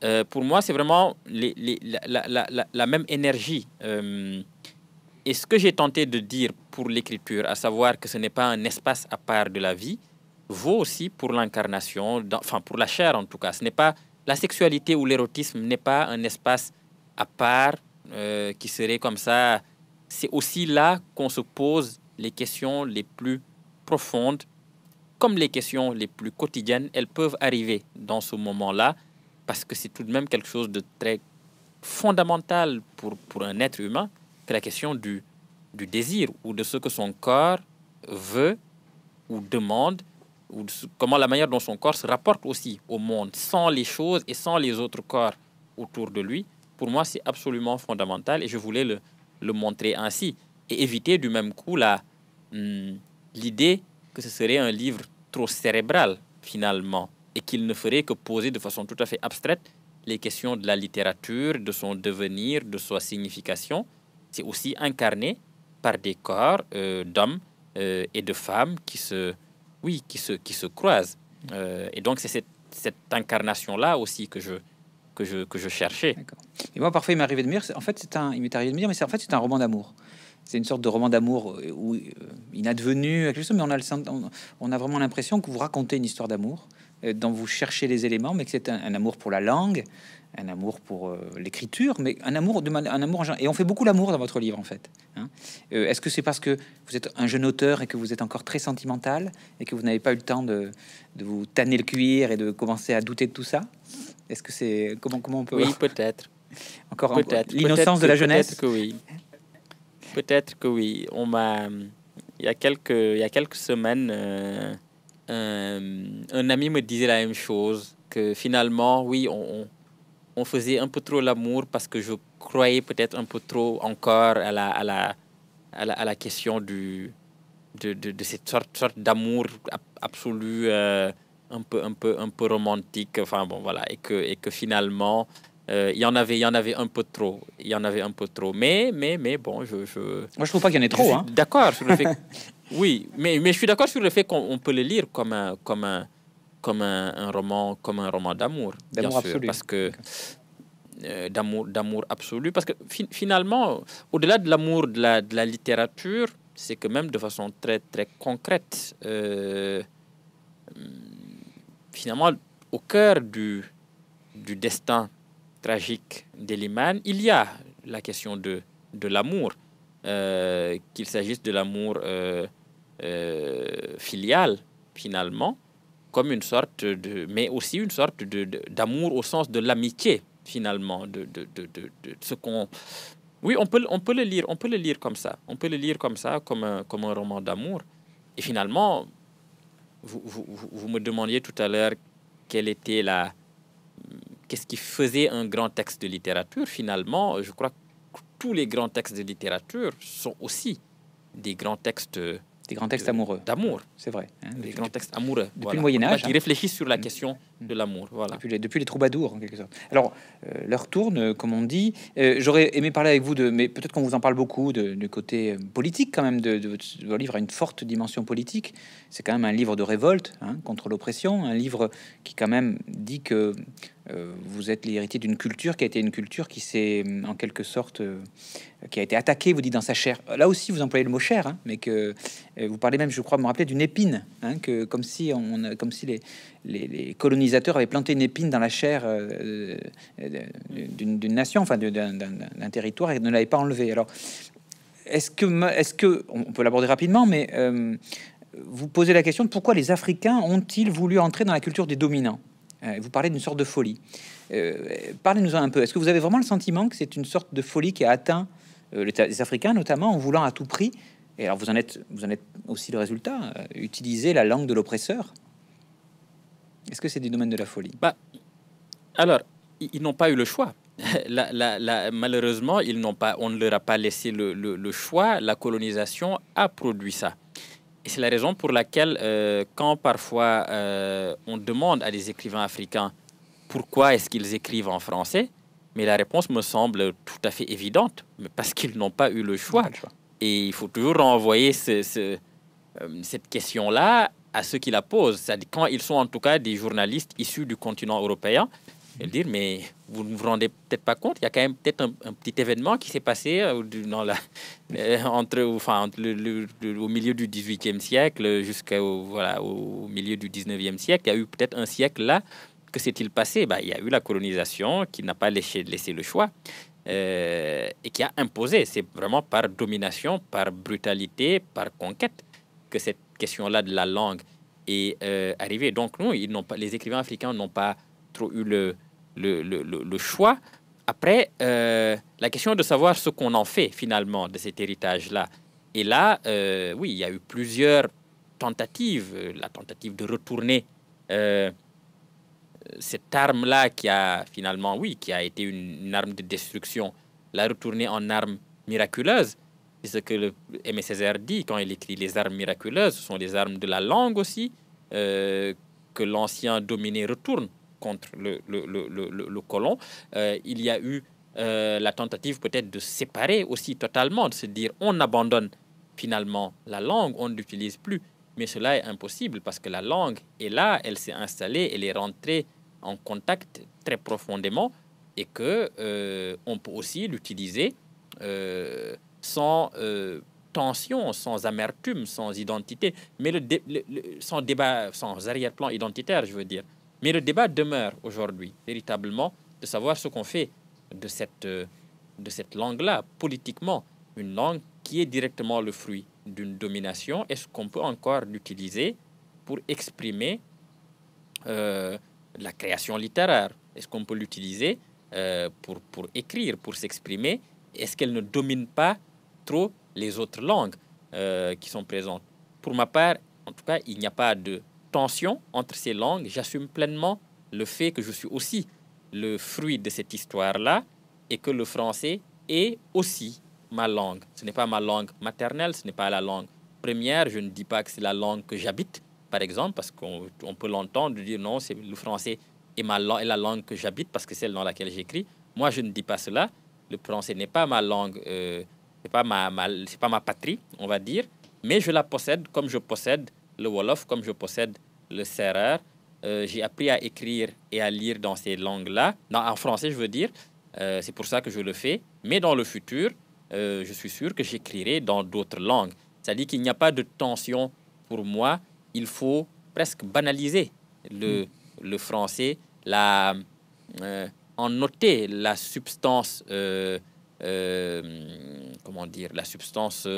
Euh, pour moi, c'est vraiment les, la, la, la, la, même énergie. et euh, ce que j'ai tenté de dire pour l'écriture, à savoir que ce n'est pas un espace à part de la vie, vaut aussi pour l'incarnation, enfin pour la chair en tout cas. Ce n'est pas la sexualité ou l'érotisme n'est pas un espace à part qui serait comme ça. C'est aussi là qu'on se pose les questions les plus profondes, comme les questions les plus quotidiennes, elles peuvent arriver dans ce moment-là, parce que c'est tout de même quelque chose de très fondamental pour, un être humain, que la question du, désir ou de ce que son corps veut ou demande, ou comment la manière dont son corps se rapporte aussi au monde, sans les choses et sans les autres corps autour de lui, pour moi c'est absolument fondamental et je voulais le montrer ainsi et éviter du même coup hmm, l'idée que ce serait un livre trop cérébral finalement et qu'il ne ferait que poser de façon tout à fait abstraite les questions de la littérature, de son devenir, de sa signification. C'est aussi incarné par des corps euh, d'hommes euh, et de femmes qui se, oui, qui se, qui se croisent. Euh, et donc c'est cette, cette incarnation-là aussi que je, que je, que je cherchais. Et moi, parfois, il m'est arrivé de me dire, en fait, c'est un, il m'est arrivé de dire, mais en fait, c'est un roman d'amour c'est une sorte de roman d'amour euh, ou euh, inadvenu, quelque chose, mais on a, le, on a vraiment l'impression que vous racontez une histoire d'amour euh, dont vous cherchez les éléments, mais que c'est un, amour pour la langue, un amour pour l'écriture, mais un amour un amour et on fait beaucoup l'amour dans votre livre en fait. Hein. Est-ce que c'est parce que vous êtes un jeune auteur et que vous êtes encore très sentimental et que vous n'avez pas eu le temps de, vous tanner le cuir et de commencer à douter de tout ça Est-ce que c'est comment comment on peut Oui, peut-être. Encore peut-être l'innocence de la jeunesse. Que oui. Peut-être que oui. On m'a il y a quelques il y a quelques semaines euh, euh, un ami me disait la même chose que finalement oui on, on, faisait un peu trop l'amour parce que je croyais peut-être un peu trop encore à la à la, à la, à la question du de, de, de, cette sorte, d'amour absolu euh, un peu un peu un peu romantique enfin bon voilà et que et que finalement euh, il y en avait il y en avait un peu trop il y en avait un peu trop mais mais mais bon je, je... moi je trouve pas qu'il y en ait trop hein. d'accord oui mais mais je suis d'accord sur le fait qu'on peut le lire comme un comme un comme un, roman comme un roman d'amour d'amour absolu parce que euh, d'amour d'amour absolu parce que finalement au-delà de l'amour de la, de la littérature c'est que même de façon très très concrète euh, hum, finalement au cœur du du destin tragique de il y a la question de, de l'amour, euh, qu'il s'agisse de l'amour euh, euh, filial, finalement, comme une sorte de. mais aussi une sorte d'amour de, d'amour au sens de l'amitié, finalement, de, de ce qu'on. Oui, on peut, on peut le lire, on peut le lire comme ça. On peut le lire comme ça, comme un, comme un roman d'amour. Et finalement, vous, me demandiez tout à l'heure quelle était la, qu'est-ce qui faisait un grand texte de littérature Finalement, je crois que tous les grands textes de littérature sont aussi des grands textes euh, des grands textes amoureux. D'amour. C'est vrai. Hein, hein des grands textes amoureux. Depuis le Moyen-Âge. Bah, qui hein. réfléchissent sur la mm. question de l'amour. Voilà. Depuis les, troubadours, en quelque sorte. Alors, leur l'heure tourne, comme on dit. Euh, j'aurais aimé parler avec vous de. Mais peut-être qu'on vous en parle beaucoup, du côté euh, politique, quand même, de, votre, livre a une forte dimension politique. C'est quand même un livre de révolte hein, contre l'oppression. Un livre qui, quand même, dit que euh, vous êtes l'héritier d'une culture qui a été une culture qui s'est, en quelque sorte, qui a été attaqué, vous dites, dans sa chair. Là aussi, vous employez le mot chair, hein, mais que euh, vous parlez même, je crois me rappeler, d'une épine, hein, que comme si on, comme si les, les, colonisateurs avaient planté une épine dans la chair euh, euh, d'une nation, enfin d'un territoire, et ne l'avaient pas enlevée. Alors, est-ce que, est-ce que, on peut l'aborder rapidement, mais vous posez la question de pourquoi les Africains ont-ils voulu entrer dans la culture des dominants vous parlez d'une sorte de folie. Parlez-nous un peu. Est-ce que vous avez vraiment le sentiment que c'est une sorte de folie qui a atteint euh, les Africains notamment, en voulant à tout prix, et alors vous en êtes, vous en êtes aussi le résultat, euh, utiliser la langue de l'oppresseur. Est-ce que c'est du domaine de la folie bah, Alors, ils n'ont pas eu le choix. malheureusement, ils n'ont pas, on ne leur a pas laissé le, choix. La colonisation a produit ça. Et c'est la raison pour laquelle, euh, quand parfois on demande à des écrivains africains pourquoi est-ce qu'ils écrivent en français, mais la réponse me semble tout à fait évidente, mais parce qu'ils n'ont pas eu le choix. Et il faut toujours renvoyer ce, euh, cette question-là à ceux qui la posent. cest à quand ils sont en tout cas des journalistes issus du continent européen, et dire mais vous ne vous rendez peut-être pas compte, il y a quand même peut-être un, petit événement qui s'est passé euh, dans la, euh, entre, enfin, au milieu du 18e siècle jusqu'au voilà, au milieu du 19e siècle. Il y a eu peut-être un siècle là que s'est-il passé bah, Il y a eu la colonisation qui n'a pas laissé, le choix euh, et qui a imposé. C'est vraiment par domination, par brutalité, par conquête que cette question-là de la langue est euh, arrivée. Donc, nous, ils pas, les écrivains africains n'ont pas trop eu le, le, choix. Après, euh, la question de savoir ce qu'on en fait finalement de cet héritage-là. Et là, oui, il y a eu plusieurs tentatives. La tentative de retourner cette arme-là qui a finalement, oui, qui a été une, arme de destruction, la retourner en arme miraculeuse. C'est ce que le Césaire dit quand il écrit les armes miraculeuses. Ce sont les armes de la langue aussi euh, que l'ancien dominé retourne contre le, le, colon. Euh, il y a eu euh, la tentative peut-être de séparer aussi totalement, de se dire on abandonne finalement la langue, on ne l'utilise plus. Mais cela est impossible parce que la langue est là, elle s'est installée, elle est rentrée en contact très profondément et que euh, on peut aussi l'utiliser euh, sans euh, tension, sans amertume, sans identité, mais le, sans débat, sans arrière-plan identitaire, je veux dire. Mais le débat demeure aujourd'hui véritablement de savoir ce qu'on fait de cette de cette langue-là politiquement, une langue qui est directement le fruit d'une domination. Est-ce qu'on peut encore l'utiliser pour exprimer la création littéraire Est-ce qu'on peut l'utiliser euh, pour, pour écrire, pour s'exprimer Est-ce qu'elle ne domine pas trop les autres langues euh, qui sont présentes Pour ma part, en tout cas, il n'y a pas de tension entre ces langues. J'assume pleinement le fait que je suis aussi le fruit de cette histoire-là et que le français est aussi ma langue. Ce n'est pas ma langue maternelle, ce n'est pas la langue première. Je ne dis pas que c'est la langue que j'habite, par exemple, parce qu'on peut l'entendre dire non, c'est le français est, ma, est la langue que j'habite parce que c'est celle dans laquelle j'écris. Moi, je ne dis pas cela. Le français n'est pas ma langue, euh, c'est pas ma, ma c'est pas ma patrie, on va dire, mais je la possède comme je possède le wolof, comme je possède le serreur. j'ai appris à écrire et à lire dans ces langues-là, en français, je veux dire. Euh, c'est pour ça que je le fais. Mais dans le futur, euh, je suis sûr que j'écrirai dans d'autres langues. ça dit qu'il n'y a pas de tension pour moi il faut presque banaliser le, hmm. le français, la, euh, en noter la substance, euh, euh, comment dire, la substance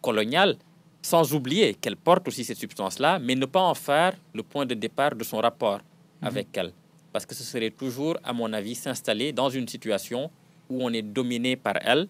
coloniale, sans oublier qu'elle porte aussi cette substance-là, mais ne pas en faire le point de départ de son rapport hmm. avec elle. Parce que ce serait toujours, à mon avis, s'installer dans une situation où on est dominé par elle,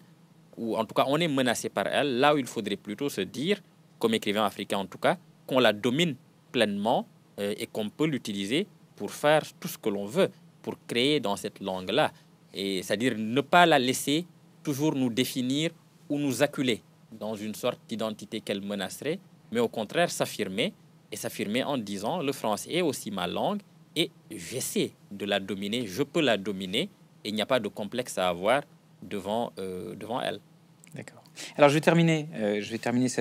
ou en tout cas on est menacé par elle, là où il faudrait plutôt se dire, comme écrivain africain en tout cas, qu'on la domine pleinement euh, et qu'on peut l'utiliser pour faire tout ce que l'on veut, pour créer dans cette langue-là. Et c'est-à-dire ne pas la laisser toujours nous définir ou nous acculer dans une sorte d'identité qu'elle menacerait, mais au contraire s'affirmer et s'affirmer en disant le français est aussi ma langue et j'essaie de la dominer, je peux la dominer et il n'y a pas de complexe à avoir devant, euh, devant elle. Alors je vais terminer, euh,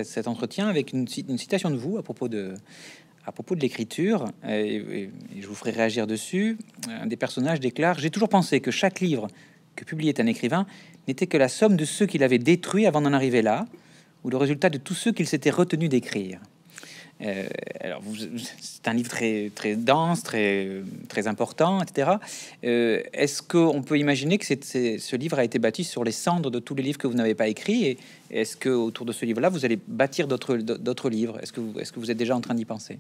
cet, entretien avec une, citation de vous à propos de, l'écriture, euh, je vous ferai réagir dessus. Un des personnages déclare J'ai toujours pensé que chaque livre que publiait un écrivain n'était que la somme de ceux qu'il avait détruits avant d'en arriver là, ou le résultat de tous ceux qu'il s'était retenu d'écrire. Euh, alors, c'est un livre très, très dense, très, très important, etc. Euh, est-ce qu'on peut imaginer que ce livre a été bâti sur les cendres de tous les livres que vous n'avez pas écrits Et est-ce que autour de ce livre-là, vous allez bâtir d'autres livres Est-ce que, vous, est -ce que vous êtes déjà en train d'y penser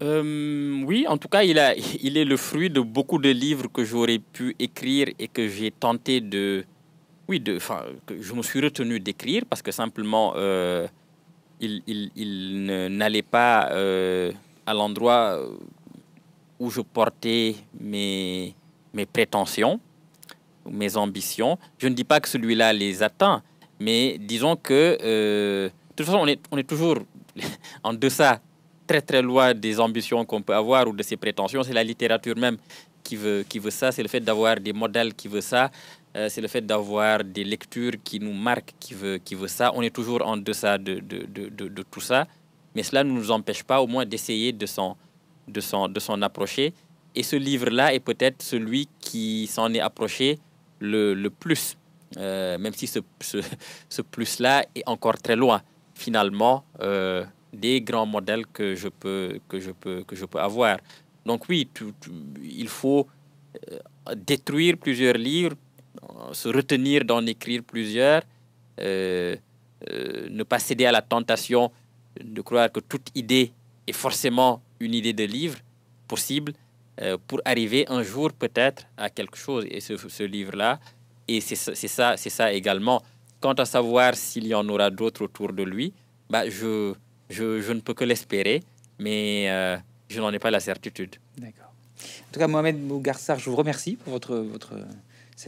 euh, oui, en tout cas, il, a, il est le fruit de beaucoup de livres que j'aurais pu écrire et que j'ai tenté de... Oui, de, que je me suis retenu d'écrire parce que simplement, il, il, il n'allait pas euh, à l'endroit où je portais mes, mes prétentions, mes ambitions. Je ne dis pas que celui-là les atteint, mais disons que, euh, de toute façon, on est, on est toujours en deçà, très très loin des ambitions qu'on peut avoir ou de ses prétentions. C'est la littérature même qui veut, qui veut ça, c'est le fait d'avoir des modèles qui veut ça, euh, c'est le fait d'avoir des lectures qui nous marquent, qui veut, qui veut ça. On est toujours en deçà de, de, de, de, tout ça, mais cela ne nous empêche pas au moins d'essayer de s'en de de s'en approcher. Et ce livre-là est peut-être celui qui s'en est approché le, le plus, euh, même si ce, ce, plus-là est encore très loin, finalement, euh, des grands modèles que je peux, que je peux, que je peux avoir. Donc oui, il faut détruire plusieurs livres euh, se retenir d'en écrire plusieurs, euh, euh, ne pas céder à la tentation de croire que toute idée est forcément une idée de livre possible pour arriver un jour peut-être à quelque chose. Et ce, livre-là, et c'est ça, c'est ça également. Quant à savoir s'il y en aura d'autres autour de lui, bah, je, je, ne peux que l'espérer, mais je n'en ai pas la certitude. D'accord. En tout cas, Mohamed Mougarsar, je vous remercie pour votre, votre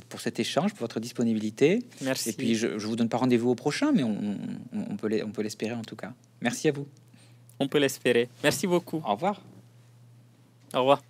pour cet échange, pour votre disponibilité. Merci. Et puis, je ne vous donne pas rendez-vous au prochain, mais on, on peut l'espérer en tout cas. Merci à vous. On peut l'espérer. Merci beaucoup. Au revoir. Au revoir.